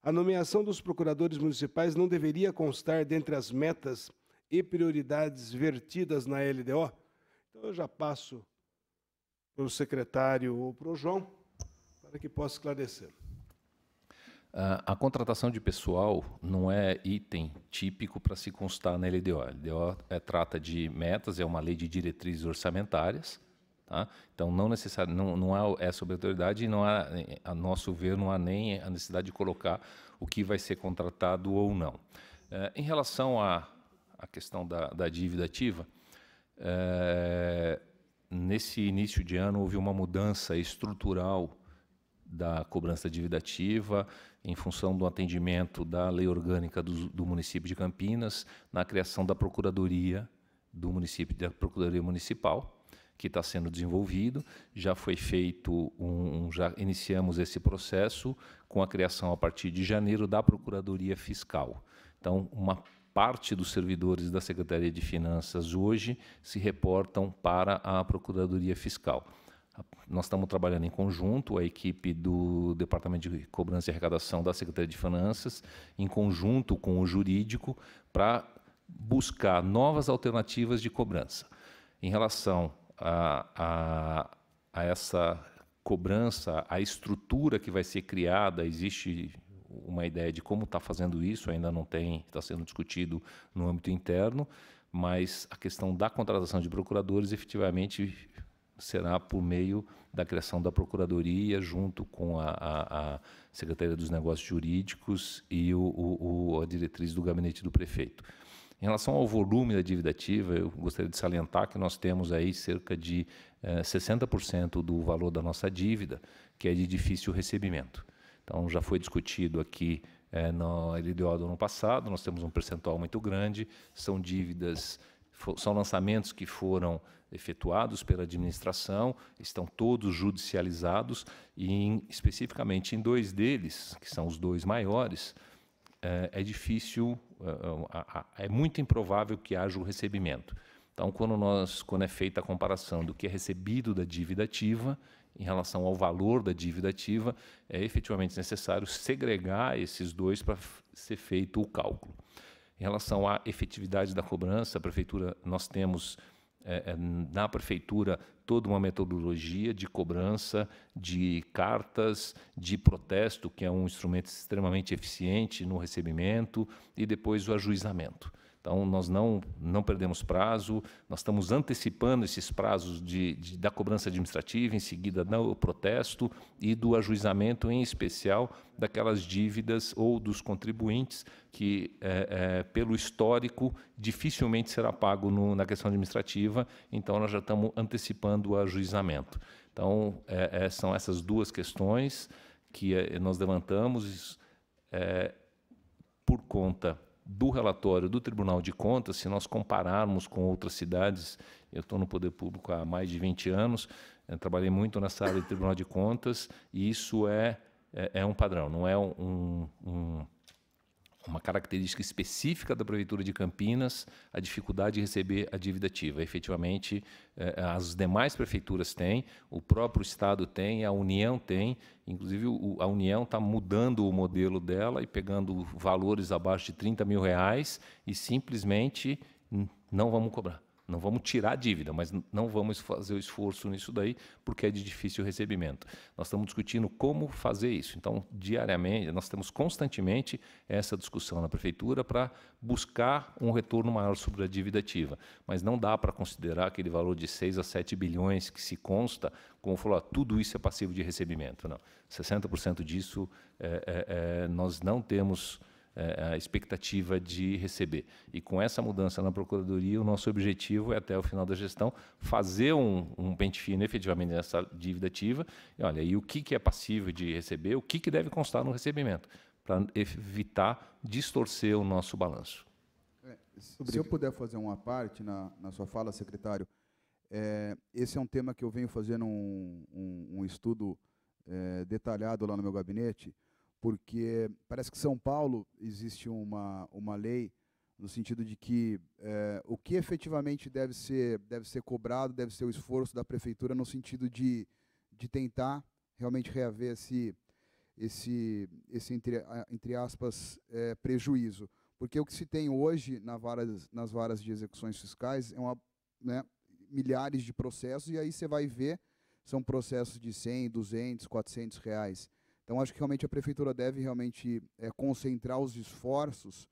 a nomeação dos procuradores municipais não deveria constar dentre as metas e prioridades vertidas na LDO. Então eu já passo para o secretário ou para o João, para que possa esclarecer. Ah, a, contratação de pessoal não é item típico para se constar na LDO. A LDO é, trata de metas, é uma lei de diretrizes orçamentárias. Tá? Então, não, necessário, não, não há essa obrigatoriedade e, não há, a nosso ver, não há nem a necessidade de colocar o que vai ser contratado ou não. É, em relação a a questão da, da dívida ativa, é, nesse início de ano houve uma mudança estrutural da cobrança de dívida ativa, em função do atendimento da lei orgânica do, do, município de Campinas, na criação da procuradoria do município, da procuradoria municipal, que está sendo desenvolvido. Já foi feito um, um, já iniciamos esse processo com a criação a partir de janeiro da procuradoria fiscal. Então, uma parte dos servidores da Secretaria de Finanças hoje se reportam para a Procuradoria Fiscal. Nós estamos trabalhando em conjunto, a equipe do Departamento de Cobrança e Arrecadação da Secretaria de Finanças, em conjunto com o jurídico, para buscar novas alternativas de cobrança. Em relação a, a, a essa cobrança, a estrutura que vai ser criada, existe uma ideia de como está fazendo isso, ainda não tem, está sendo discutido no âmbito interno, mas a questão da contratação de procuradores efetivamente será por meio da criação da Procuradoria, junto com a, a, a Secretaria dos Negócios Jurídicos e o, o, a diretriz do gabinete do prefeito. Em relação ao volume da dívida ativa, eu gostaria de salientar que nós temos aí cerca de eh, 60% do valor da nossa dívida, que é de difícil recebimento. Então, já foi discutido aqui é, no LDO do ano passado, nós temos um percentual muito grande, são dívidas, são lançamentos que foram efetuados pela administração, estão todos judicializados, e em, especificamente em dois deles, que são os dois maiores, é, é difícil, é, é, é muito improvável que haja o recebimento. Então, quando, nós, quando é feita a comparação do que é recebido da dívida ativa em relação ao valor da dívida ativa, é efetivamente necessário segregar esses dois para ser feito o cálculo. Em relação à efetividade da cobrança, a prefeitura nós temos é, é, na prefeitura toda uma metodologia de cobrança de cartas de protesto, que é um instrumento extremamente eficiente no recebimento, e depois o ajuizamento. Então, nós não, não perdemos prazo, nós estamos antecipando esses prazos de, de da cobrança administrativa, em seguida do protesto e do ajuizamento, em especial, daquelas dívidas ou dos contribuintes que, é, é, pelo histórico, dificilmente será pago no, na questão administrativa, então nós já estamos antecipando o ajuizamento. Então, é, é são essas duas questões que é, nós levantamos é, por conta do relatório do Tribunal de Contas, se nós compararmos com outras cidades, eu estou no poder público há mais de 20 anos, eh, trabalhei muito nessa área do Tribunal de Contas, e isso é, é, é, um padrão, não é um, um, uma característica específica da Prefeitura de Campinas, a dificuldade de receber a dívida ativa. Efetivamente, eh, as demais prefeituras têm, o próprio Estado tem, a União tem, inclusive a União está mudando o modelo dela e pegando valores abaixo de 30 mil reais e simplesmente não vamos cobrar. Não vamos tirar a dívida, mas não vamos fazer o esforço nisso daí, porque é de difícil recebimento. Nós estamos discutindo como fazer isso. Então, diariamente, nós temos constantemente essa discussão na prefeitura para buscar um retorno maior sobre a dívida ativa. Mas não dá para considerar aquele valor de 6 a 7 bilhões que se consta, como falou, tudo isso é passivo de recebimento. Não. 60% disso é, é, é, nós não temos é, a expectativa de receber. E com essa mudança na Procuradoria, o nosso objetivo é, até o final da gestão, fazer um, um pente fino efetivamente nessa dívida ativa. E olha, e o que, que é passível de receber, o que, que deve constar no recebimento, para evitar distorcer o nosso balanço. É, se eu puder fazer uma parte na, na sua fala, secretário, é, esse é um tema que eu venho fazendo um, um, um estudo é, detalhado lá no meu gabinete porque parece que São Paulo existe uma, uma lei no sentido de que é, o que efetivamente deve ser, deve ser cobrado, deve ser o esforço da prefeitura no sentido de, de tentar realmente reaver esse, esse, esse entre, entre aspas, é, prejuízo. Porque o que se tem hoje na varas, nas varas de execuções fiscais é uma, né, milhares de processos, e aí você vai ver, são processos de 100, 200, 400 reais. Então, acho que realmente a prefeitura deve realmente é, concentrar os esforços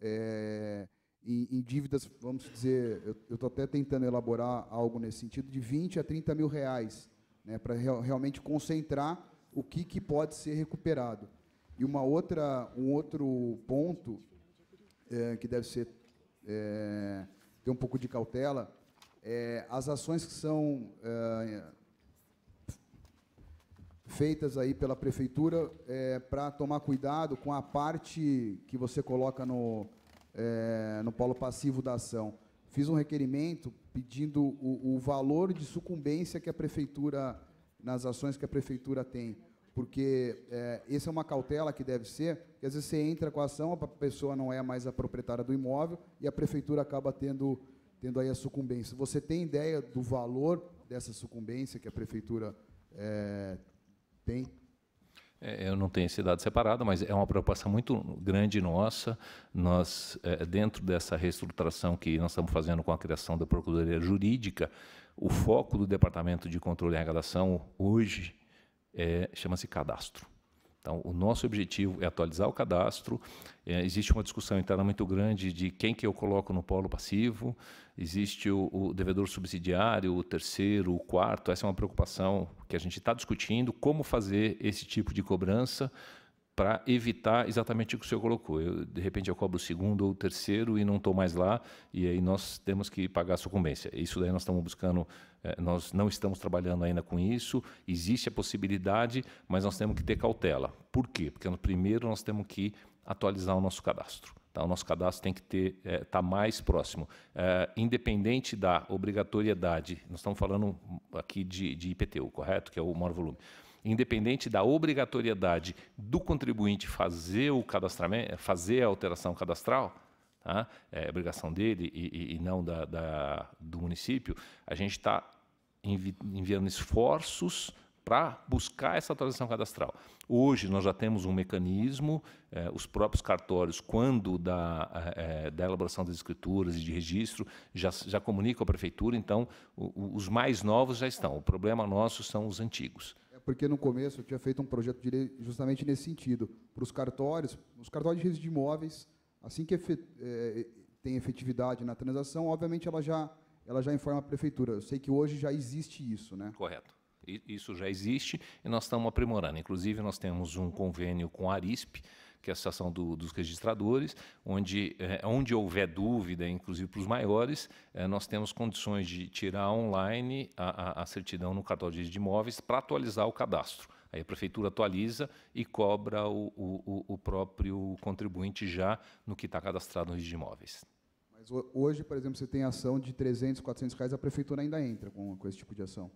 é, em, em, dívidas, vamos dizer, eu estou até tentando elaborar algo nesse sentido, de 20 a 30 mil reais, né, para real, realmente concentrar o que, que pode ser recuperado. E uma outra, um outro ponto é, que deve ser ter um pouco de cautela, é, as ações que são feitas aí pela prefeitura é, para tomar cuidado com a parte que você coloca no, é, no polo passivo da ação. Fiz um requerimento pedindo o, o, valor de sucumbência que a prefeitura nas ações que a prefeitura tem, porque é, essa é uma cautela que deve ser. Que às vezes você entra com a ação, a pessoa não é mais a proprietária do imóvel e a prefeitura acaba tendo tendo aí a sucumbência. Você tem ideia do valor dessa sucumbência que a prefeitura é, tem? É, eu não tenho esse dado separado, mas é uma preocupação muito grande nossa. Nós, é, dentro dessa reestruturação que nós estamos fazendo com a criação da Procuradoria Jurídica, o foco do Departamento de Controle e Arrecadação hoje é, chama-se cadastro. Então, o nosso objetivo é atualizar o cadastro. É, existe uma discussão interna muito grande de quem que eu coloco no polo passivo. Existe o, o, devedor subsidiário, o terceiro, o quarto. Essa é uma preocupação que a gente está discutindo, como fazer esse tipo de cobrança para evitar exatamente o que o senhor colocou. Eu, de repente, eu cobro o segundo ou o terceiro e não estou mais lá, e aí nós temos que pagar a sucumbência. Isso daí nós estamos buscando é, nós não estamos trabalhando ainda com isso, existe a possibilidade, mas nós temos que ter cautela. Por quê? Porque primeiro nós temos que atualizar o nosso cadastro. Tá? O nosso cadastro tem que ter estar é, tá mais próximo. É, independente da obrigatoriedade, nós estamos falando aqui de, de IPTU, correto? Que é o maior volume. Independente da obrigatoriedade do contribuinte fazer o cadastramento, fazer a alteração cadastral, tá? É, é obrigação dele e, e, e não da, da, do município, a gente está envi enviando esforços para buscar essa atualização cadastral. Hoje nós já temos um mecanismo, eh, os próprios cartórios, quando da, eh, da elaboração das escrituras e de registro, já, já comunicam à prefeitura, então o, os mais novos já estão. O problema nosso são os antigos. É porque no começo eu tinha feito um projeto de lei justamente nesse sentido, para os cartórios, os cartórios de registro de imóveis Assim que efet é, eh, tem efetividade na transação, obviamente ela já, ela já informa a prefeitura. Eu sei que hoje já existe isso, né? Correto. Isso já existe e nós estamos aprimorando. Inclusive, nós temos um convênio com a Arisp, que é a Associação do, dos Registradores, onde, é, onde houver dúvida, inclusive para os maiores, é, nós temos condições de tirar online a, a, a certidão no cartório de imóveis para atualizar o cadastro. Aí a prefeitura atualiza e cobra o, o, o próprio contribuinte já no que está cadastrado no registro de imóveis. Mas hoje, por exemplo, você tem ação de 300, 400 reais, a prefeitura ainda entra com, com esse tipo de ação?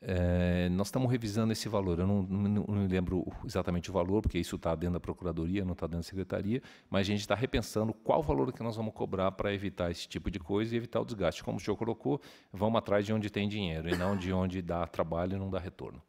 É, nós estamos revisando esse valor. Eu não, não, não, me lembro exatamente o valor, porque isso está dentro da Procuradoria, não está dentro da Secretaria, mas a gente está repensando qual valor que nós vamos cobrar para evitar esse tipo de coisa e evitar o desgaste. Como o senhor colocou, vamos atrás de onde tem dinheiro e não de onde dá trabalho e não dá retorno.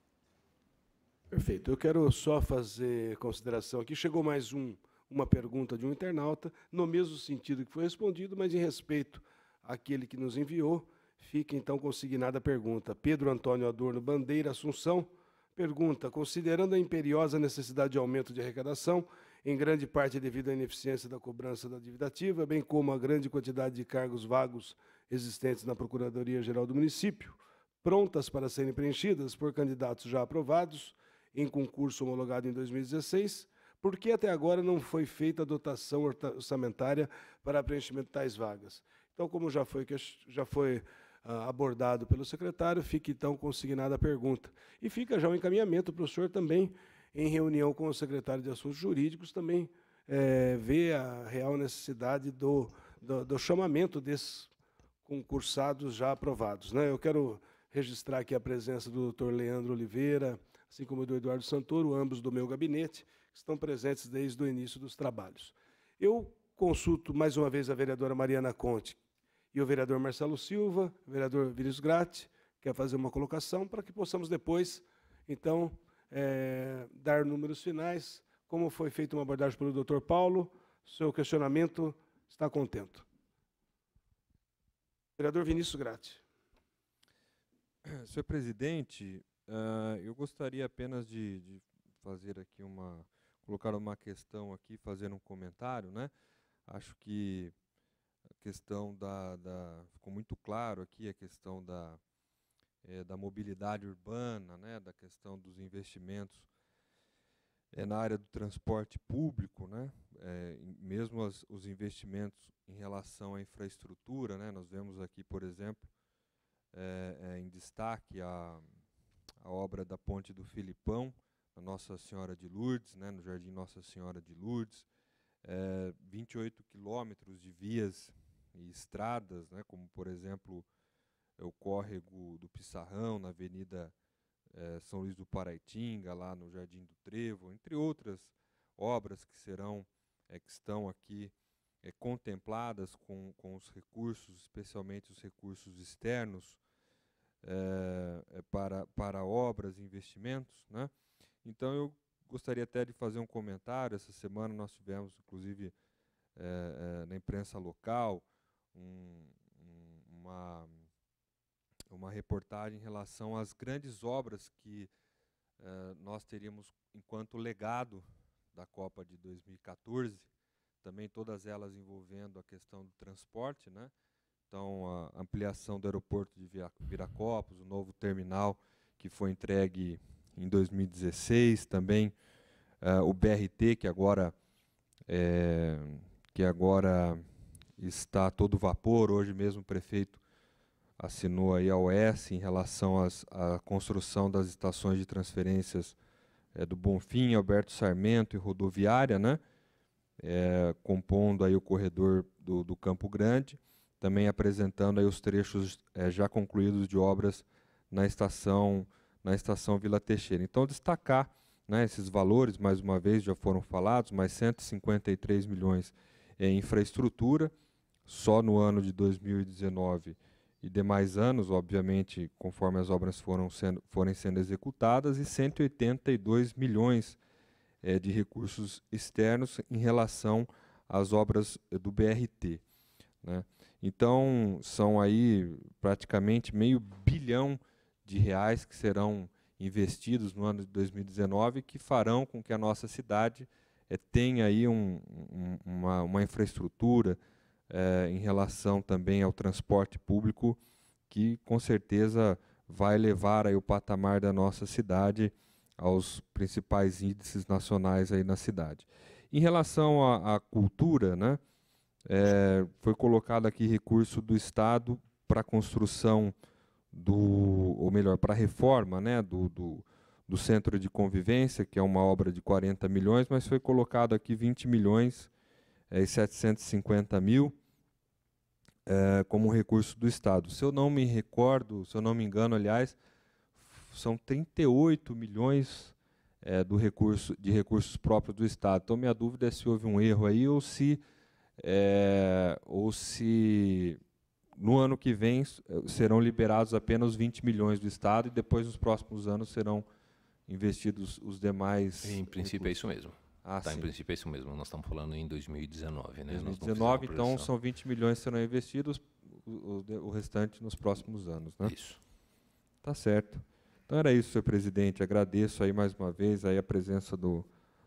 Perfeito. Eu quero só fazer consideração aqui. Chegou mais um, uma pergunta de um internauta, no mesmo sentido que foi respondido, mas em respeito àquele que nos enviou. Fica então consignada a pergunta. Pedro Antônio Adorno Bandeira Assunção pergunta: considerando a imperiosa necessidade de aumento de arrecadação, em grande parte devido à ineficiência da cobrança da dívida ativa, bem como a grande quantidade de cargos vagos existentes na Procuradoria-Geral do Município, prontas para serem preenchidas por candidatos já aprovados, em concurso homologado em 2016, por que até agora não foi feita a dotação orçamentária para preenchimento de tais vagas? Então, como já foi, já foi ah, abordado pelo secretário, fica então consignada a pergunta. E fica já o um encaminhamento para o senhor também, em reunião com o secretário de Assuntos Jurídicos, também é, ver a real necessidade do, do, do chamamento desses concursados já aprovados. Né? Eu quero registrar aqui a presença do doutor Leandro Oliveira, assim como o do Eduardo Santoro, ambos do meu gabinete, que estão presentes desde o início dos trabalhos. Eu consulto mais uma vez a vereadora Mariana Conte e o vereador Marcelo Silva, o vereador Vinícius Gratti, quer fazer uma colocação para que possamos depois, então, é, dar números finais, como foi feita uma abordagem pelo doutor Paulo, seu questionamento está contento. Vereador Vinícius Grati. Senhor presidente, Uh, eu gostaria apenas de, de, fazer aqui uma colocar uma questão aqui, fazer um comentário, né? Acho que a questão da, da ficou muito claro aqui a questão da é, da mobilidade urbana, né? Da questão dos investimentos é na área do transporte público, né? É, mesmo as, os investimentos em relação à infraestrutura, né? Nós vemos aqui, por exemplo, é, é, em destaque a a obra da Ponte do Filipão, na Nossa Senhora de Lourdes, né, no Jardim Nossa Senhora de Lourdes, é, 28 quilômetros de vias e estradas, né, como, por exemplo, é o córrego do Pissarrão, na Avenida é, São Luís do Paraitinga, lá no Jardim do Trevo, entre outras obras que serão, é, que estão aqui é, contempladas com, com os recursos, especialmente os recursos externos é, para, para obras e investimentos. Né? Então, eu gostaria até de fazer um comentário. Essa semana nós tivemos, inclusive, é, é, na imprensa local, um, um, uma, uma reportagem em relação às grandes obras que nós teríamos enquanto legado da Copa de 2014, também todas elas envolvendo a questão do transporte, né? Então, a ampliação do aeroporto de Viracopos, o novo terminal que foi entregue em 2016, também uh, o BRT, que agora, é, que agora está todo vapor. Hoje mesmo o prefeito assinou aí a OS em relação à construção das estações de transferências é, do Bonfim, Alberto Sarmento e Rodoviária, né? É, compondo aí o corredor do, do Campo Grande também apresentando aí os trechos é, já concluídos de obras na estação na estação Vila Teixeira. Então destacar né, esses valores, mais uma vez já foram falados, mais 153 milhões em infraestrutura só no ano de 2019 e demais anos, obviamente, conforme as obras foram sendo, forem sendo executadas, e 182 milhões é, de recursos externos em relação às obras eh, do BRT. Né? Então, são aí praticamente meio bilhão de reais que serão investidos no ano de 2019 que farão com que a nossa cidade é, tenha aí um, um, uma, uma, infraestrutura é, em relação também ao transporte público que com certeza vai levar aí o patamar da nossa cidade aos principais índices nacionais aí na cidade. Em relação à, à cultura, né, é, foi colocado aqui recurso do Estado para a construção do, ou melhor, para a reforma né, do, do, do, Centro de Convivência, que é uma obra de 40 milhões, mas foi colocado aqui 20 milhões é, e 750 mil é, como recurso do Estado. Se eu não me recordo, se eu não me engano, aliás, são 38 milhões é, do recurso, de recursos próprios do Estado. Então, minha dúvida é se houve um erro aí ou se é, ou se no ano que vem eh, serão liberados apenas 20 milhões do Estado e depois nos próximos anos serão investidos os demais. Em princípio recursos. é isso mesmo. Ah, tá, em princípio é isso mesmo. Nós estamos falando em 2019, né? 2019, então são 20 milhões que serão investidos, o, o, restante nos próximos anos, né? Isso. Tá certo. Então era isso, senhor presidente. Agradeço aí mais uma vez aí a presença do,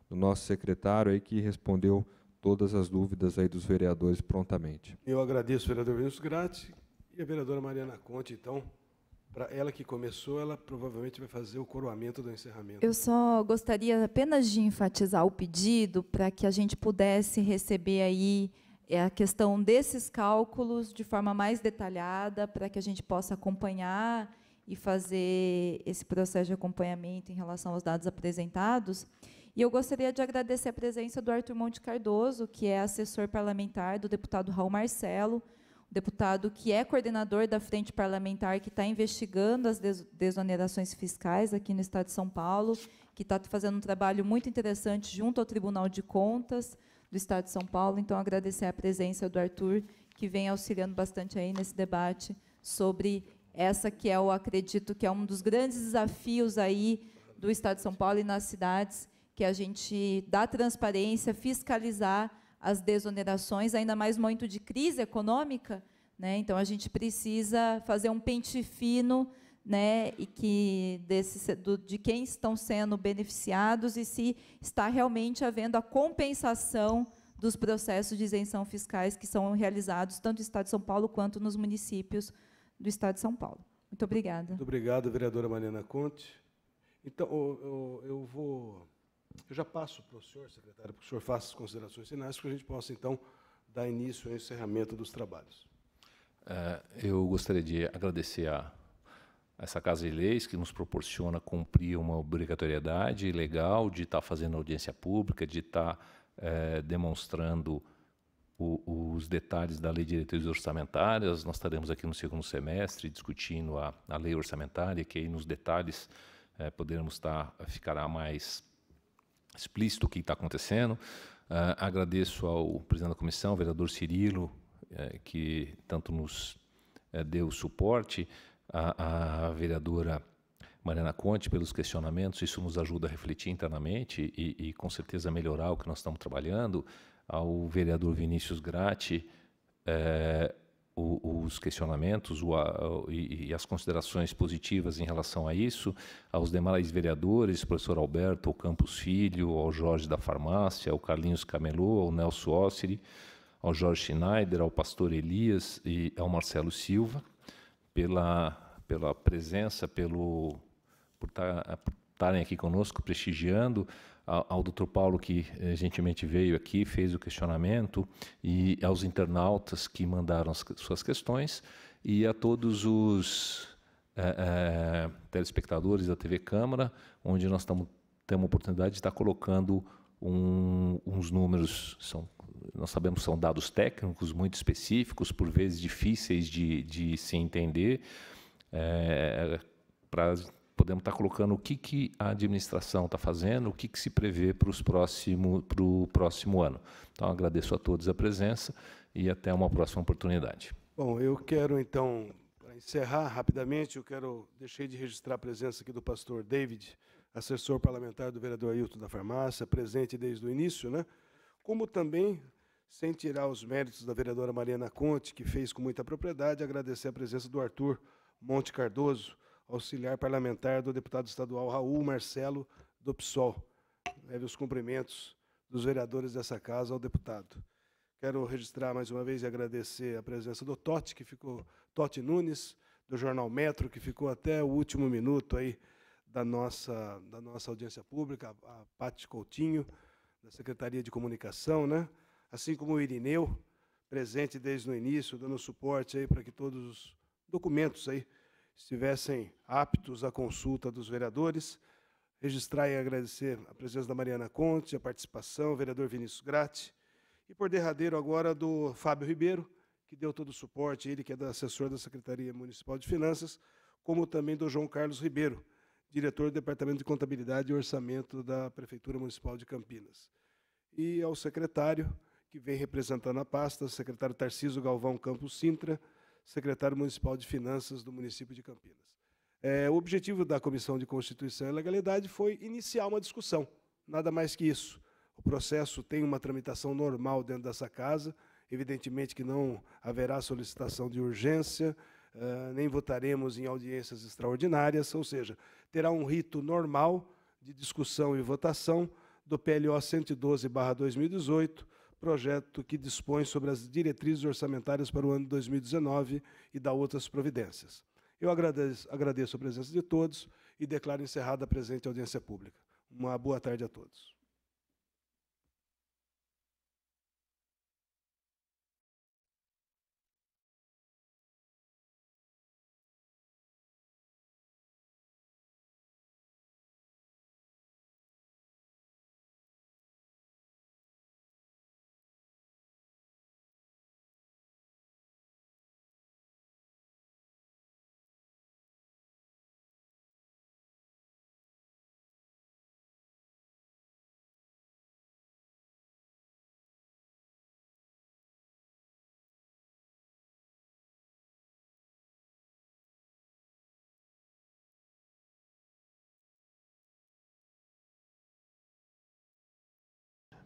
do nosso secretário aí que respondeu todas as dúvidas aí dos vereadores prontamente. Eu agradeço vereador Vinícius Grátis e a vereadora Mariana Conte, então, para ela que começou, ela provavelmente vai fazer o coroamento do encerramento. Eu só gostaria apenas de enfatizar o pedido para que a gente pudesse receber aí é, a questão desses cálculos de forma mais detalhada, para que a gente possa acompanhar e fazer esse processo de acompanhamento em relação aos dados apresentados. E eu gostaria de agradecer a presença do Arthur Monte Cardoso, que é assessor parlamentar do deputado Raul Marcelo, deputado que é coordenador da frente parlamentar que está investigando as desonerações fiscais aqui no Estado de São Paulo, que está fazendo um trabalho muito interessante junto ao Tribunal de Contas do Estado de São Paulo. Então, agradecer a presença do Arthur, que vem auxiliando bastante aí nesse debate sobre essa que é eu acredito que é um dos grandes desafios aí do Estado de São Paulo e nas cidades, que a gente dá transparência, fiscalizar as desonerações, ainda mais no momento de crise econômica. Né? Então, a gente precisa fazer um pente fino né, e que desse, do, de quem estão sendo beneficiados e se está realmente havendo a compensação dos processos de isenção fiscais que são realizados tanto no Estado de São Paulo quanto nos municípios do Estado de São Paulo. Muito obrigada. Muito obrigado, vereadora Mariana Conte. Então, eu, eu, eu vou eu já passo para o senhor, secretário, para que o senhor faça as considerações finais, para que a gente possa, então, dar início ao encerramento dos trabalhos. É, eu gostaria de agradecer a essa Casa de Leis, que nos proporciona cumprir uma obrigatoriedade legal de estar tá fazendo audiência pública, de estar tá, é, demonstrando o, os detalhes da Lei de Diretrizes Orçamentárias. Nós estaremos aqui no segundo semestre discutindo a, a lei orçamentária, que aí nos detalhes é, poderemos estar, tá, ficará mais explícito o que está acontecendo. Uh, agradeço ao presidente da comissão, vereador Cirilo, uh, que tanto nos uh, deu suporte, à vereadora Mariana Conte pelos questionamentos, isso nos ajuda a refletir internamente e, e com certeza melhorar o que nós estamos trabalhando, ao vereador Vinícius Gratti, eh, o, os questionamentos o, a, e, e, as considerações positivas em relação a isso, aos demais vereadores, professor Alberto, ao Campos Filho, ao Jorge da Farmácia, ao Carlinhos Camelô, ao Nelson Osseri, ao Jorge Schneider, ao pastor Elias e ao Marcelo Silva, pela, pela presença, pelo, por tá, estarem aqui conosco, prestigiando ao, doutor Dr. Paulo, que eh, gentilmente veio aqui, fez o questionamento, e aos internautas que mandaram as, suas questões, e a todos os eh, eh, telespectadores da TV Câmara, onde nós tamo, temos a oportunidade de estar colocando um, uns números, são, nós sabemos que são dados técnicos muito específicos, por vezes difíceis de, de se entender, para podemos estar tá colocando o que, que a administração está fazendo, o que, que se prevê para o próximo ano. Então, agradeço a todos a presença e até uma próxima oportunidade. Bom, eu quero então, para encerrar rapidamente, eu quero, deixei de registrar a presença aqui do pastor David, assessor parlamentar do vereador Ailton da Farmácia, presente desde o início, né? como também, sem tirar os méritos da vereadora Mariana Conte, que fez com muita propriedade, agradecer a presença do Arthur Monte Cardoso, auxiliar parlamentar do deputado estadual Raul Marcelo do PSOL. Leve os cumprimentos dos vereadores dessa casa ao deputado. Quero registrar mais uma vez e agradecer a presença do Totti, que ficou, Totti Nunes, do Jornal Metro, que ficou até o último minuto aí da nossa, da nossa audiência pública, a, a Pati Coutinho, da Secretaria de Comunicação, né? assim como o Irineu, presente desde o início, dando suporte aí para que todos os documentos aí estivessem aptos à consulta dos vereadores. Registrar e agradecer a presença da Mariana Conte, a participação, o vereador Vinícius Grati, e por derradeiro agora do Fábio Ribeiro, que deu todo o suporte, ele que é assessor da Secretaria Municipal de Finanças, como também do João Carlos Ribeiro, diretor do Departamento de Contabilidade e Orçamento da Prefeitura Municipal de Campinas. E ao secretário, que vem representando a pasta, o secretário Tarciso Galvão Campos Sintra, secretário municipal de Finanças do município de Campinas. É, o objetivo da Comissão de Constituição e Legalidade foi iniciar uma discussão, nada mais que isso. O processo tem uma tramitação normal dentro dessa casa, evidentemente que não haverá solicitação de urgência, uh, nem votaremos em audiências extraordinárias, ou seja, terá um rito normal de discussão e votação do PLO 112-2018, projeto que dispõe sobre as diretrizes orçamentárias para o ano de 2019 e dá outras providências. Eu agradeço, agradeço a presença de todos e declaro encerrada a presente audiência pública. Uma boa tarde a todos.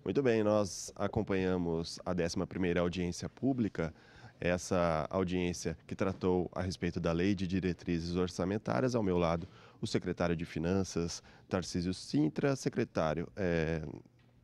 Muito bem, nós acompanhamos a 11ª audiência pública, essa audiência que tratou a respeito da Lei de Diretrizes Orçamentárias. Ao meu lado, o secretário de Finanças, Tarcísio Sintra. Secretário, é,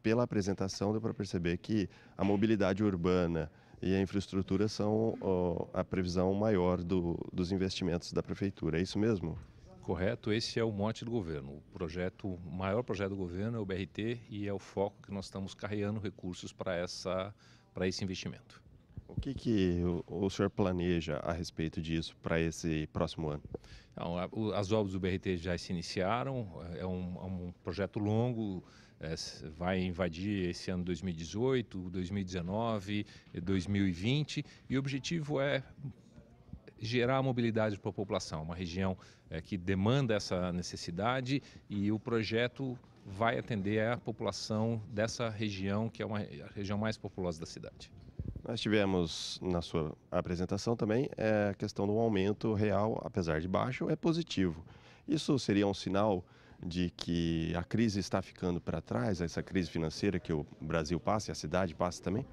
pela apresentação deu para perceber que a mobilidade urbana e a infraestrutura são ó, a previsão maior do, dos investimentos da prefeitura, é isso mesmo? Correto, esse é o mote do governo. O projeto, o maior projeto do governo é o BRT e é o foco que nós estamos carreando recursos para essa para esse investimento. O que, que o, o senhor planeja a respeito disso para esse próximo ano? Então, as obras do BRT já se iniciaram, é um, é um projeto longo, é, vai invadir esse ano 2018, 2019, 2020 e o objetivo é gerar mobilidade para a população, uma região é, que demanda essa necessidade e o projeto vai atender a população dessa região, que é uma, a região mais populosa da cidade. Nós tivemos na sua apresentação também é, a questão do aumento real, apesar de baixo, é positivo. Isso seria um sinal de que a crise está ficando para trás, essa crise financeira que o Brasil passa e a cidade passa também?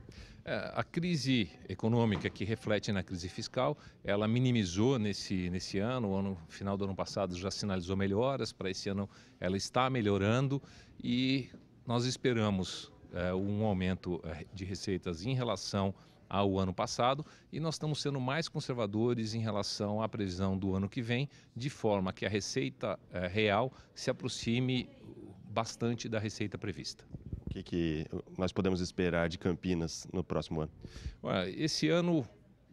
É, a crise econômica que reflete na crise fiscal, ela minimizou nesse, nesse ano, o ano final do ano passado já sinalizou melhoras, para esse ano ela está melhorando e nós esperamos é, um aumento é, de receitas em relação ao ano passado e nós estamos sendo mais conservadores em relação à previsão do ano que vem, de forma que a receita eh, real se aproxime bastante da receita prevista. O que, que nós podemos esperar de Campinas no próximo ano? Esse ano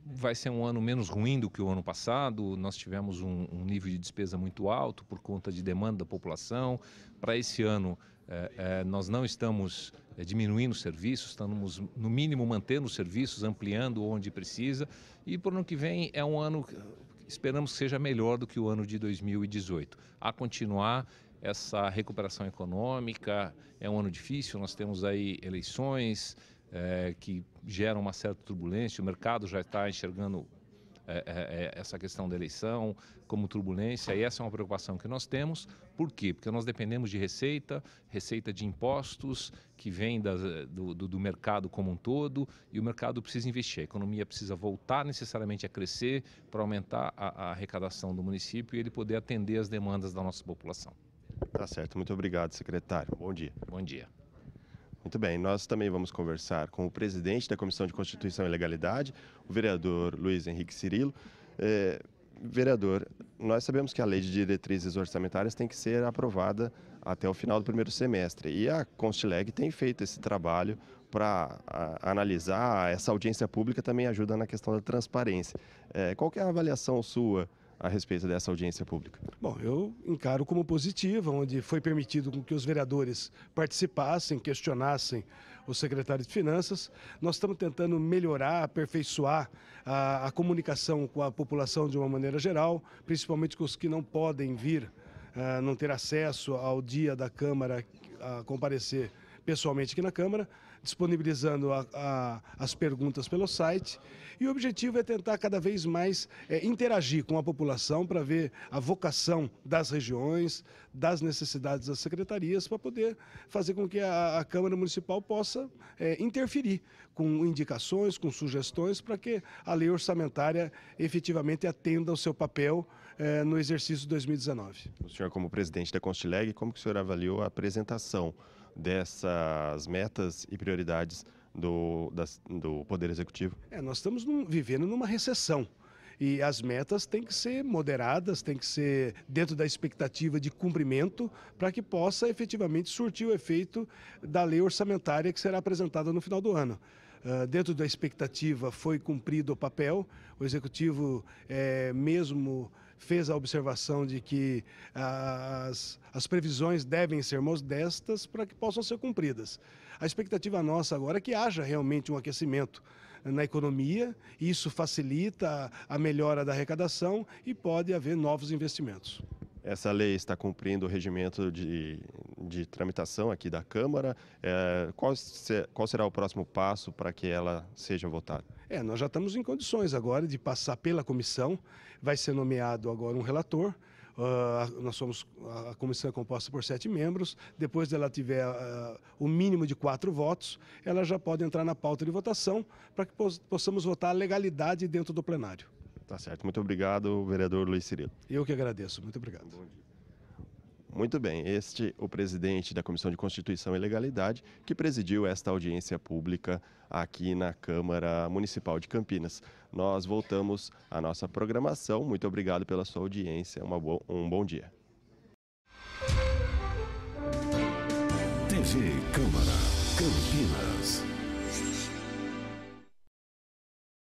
vai ser um ano menos ruim do que o ano passado. Nós tivemos um, um nível de despesa muito alto por conta de demanda da população. Para esse ano, é, é, nós não estamos é, diminuindo os serviços, estamos, no mínimo, mantendo os serviços, ampliando onde precisa. E para o ano que vem é um ano que esperamos que seja melhor do que o ano de 2018. A continuar essa recuperação econômica, é um ano difícil, nós temos aí eleições. É, que geram uma certa turbulência, o mercado já está enxergando é, é, é, essa questão da eleição como turbulência, e essa é uma preocupação que nós temos. Por quê? Porque nós dependemos de receita, receita de impostos que vem eh, do, do, do mercado como um todo, e o mercado precisa investir. A economia precisa voltar necessariamente a crescer para aumentar a, a arrecadação do município e ele poder atender as demandas da nossa população. Tá certo, muito obrigado, secretário. Bom dia. Bom dia. Muito bem, nós também vamos conversar com o presidente da Comissão de Constituição e Legalidade, o vereador Luiz Henrique Cirilo. É, vereador, nós sabemos que a lei de diretrizes orçamentárias tem que ser aprovada até o final do primeiro semestre e a Constileg tem feito esse trabalho para analisar, essa audiência pública também ajuda na questão da transparência. É, qual que é a avaliação sua a respeito dessa audiência pública? Bom, eu encaro como positiva, onde foi permitido que os vereadores participassem, questionassem o secretário de Finanças. Nós estamos tentando melhorar, aperfeiçoar a, a comunicação com a população de uma maneira geral, principalmente com os que não podem vir, uh, não ter acesso ao dia da Câmara a comparecer pessoalmente aqui na Câmara disponibilizando a, a, as perguntas pelo site. E o objetivo é tentar cada vez mais é, interagir com a população para ver a vocação das regiões, das necessidades das secretarias, para poder fazer com que a, a Câmara Municipal possa é, interferir com indicações, com sugestões, para que a lei orçamentária efetivamente atenda ao seu papel é, no exercício 2019. O senhor, como presidente da Constileg, como que o senhor avaliou a apresentação? dessas metas e prioridades do, das, do Poder Executivo? É, nós estamos num, vivendo numa recessão. E as metas têm que ser moderadas, têm que ser dentro da expectativa de cumprimento, para que possa efetivamente surtir o efeito da lei orçamentária que será apresentada no final do ano. Uh, dentro da expectativa foi cumprido o papel, o executivo, é, mesmo fez a observação de que ah, as, as previsões devem ser modestas para que possam ser cumpridas. A expectativa nossa agora é que haja realmente um aquecimento na economia, isso facilita a melhora da arrecadação e pode haver novos investimentos. Essa lei está cumprindo o regimento de, de tramitação aqui da Câmara. É, qual, se, qual, será o próximo passo para que ela seja votada? É, nós já estamos em condições agora de passar pela comissão. Vai ser nomeado agora um relator. Uh, nós somos a comissão é composta por sete membros. Depois dela tiver uh, o mínimo de quatro votos, ela já pode entrar na pauta de votação para que possamos votar a legalidade dentro do plenário. Tá certo. Muito obrigado, vereador Luiz Cirilo. Eu que agradeço. Muito obrigado. Muito bem, este o presidente da Comissão de Constituição e Legalidade, que presidiu esta audiência pública aqui na Câmara Municipal de Campinas. Nós voltamos à nossa programação. Muito obrigado pela sua audiência. Bo um bom dia. TV Câmara, Campinas.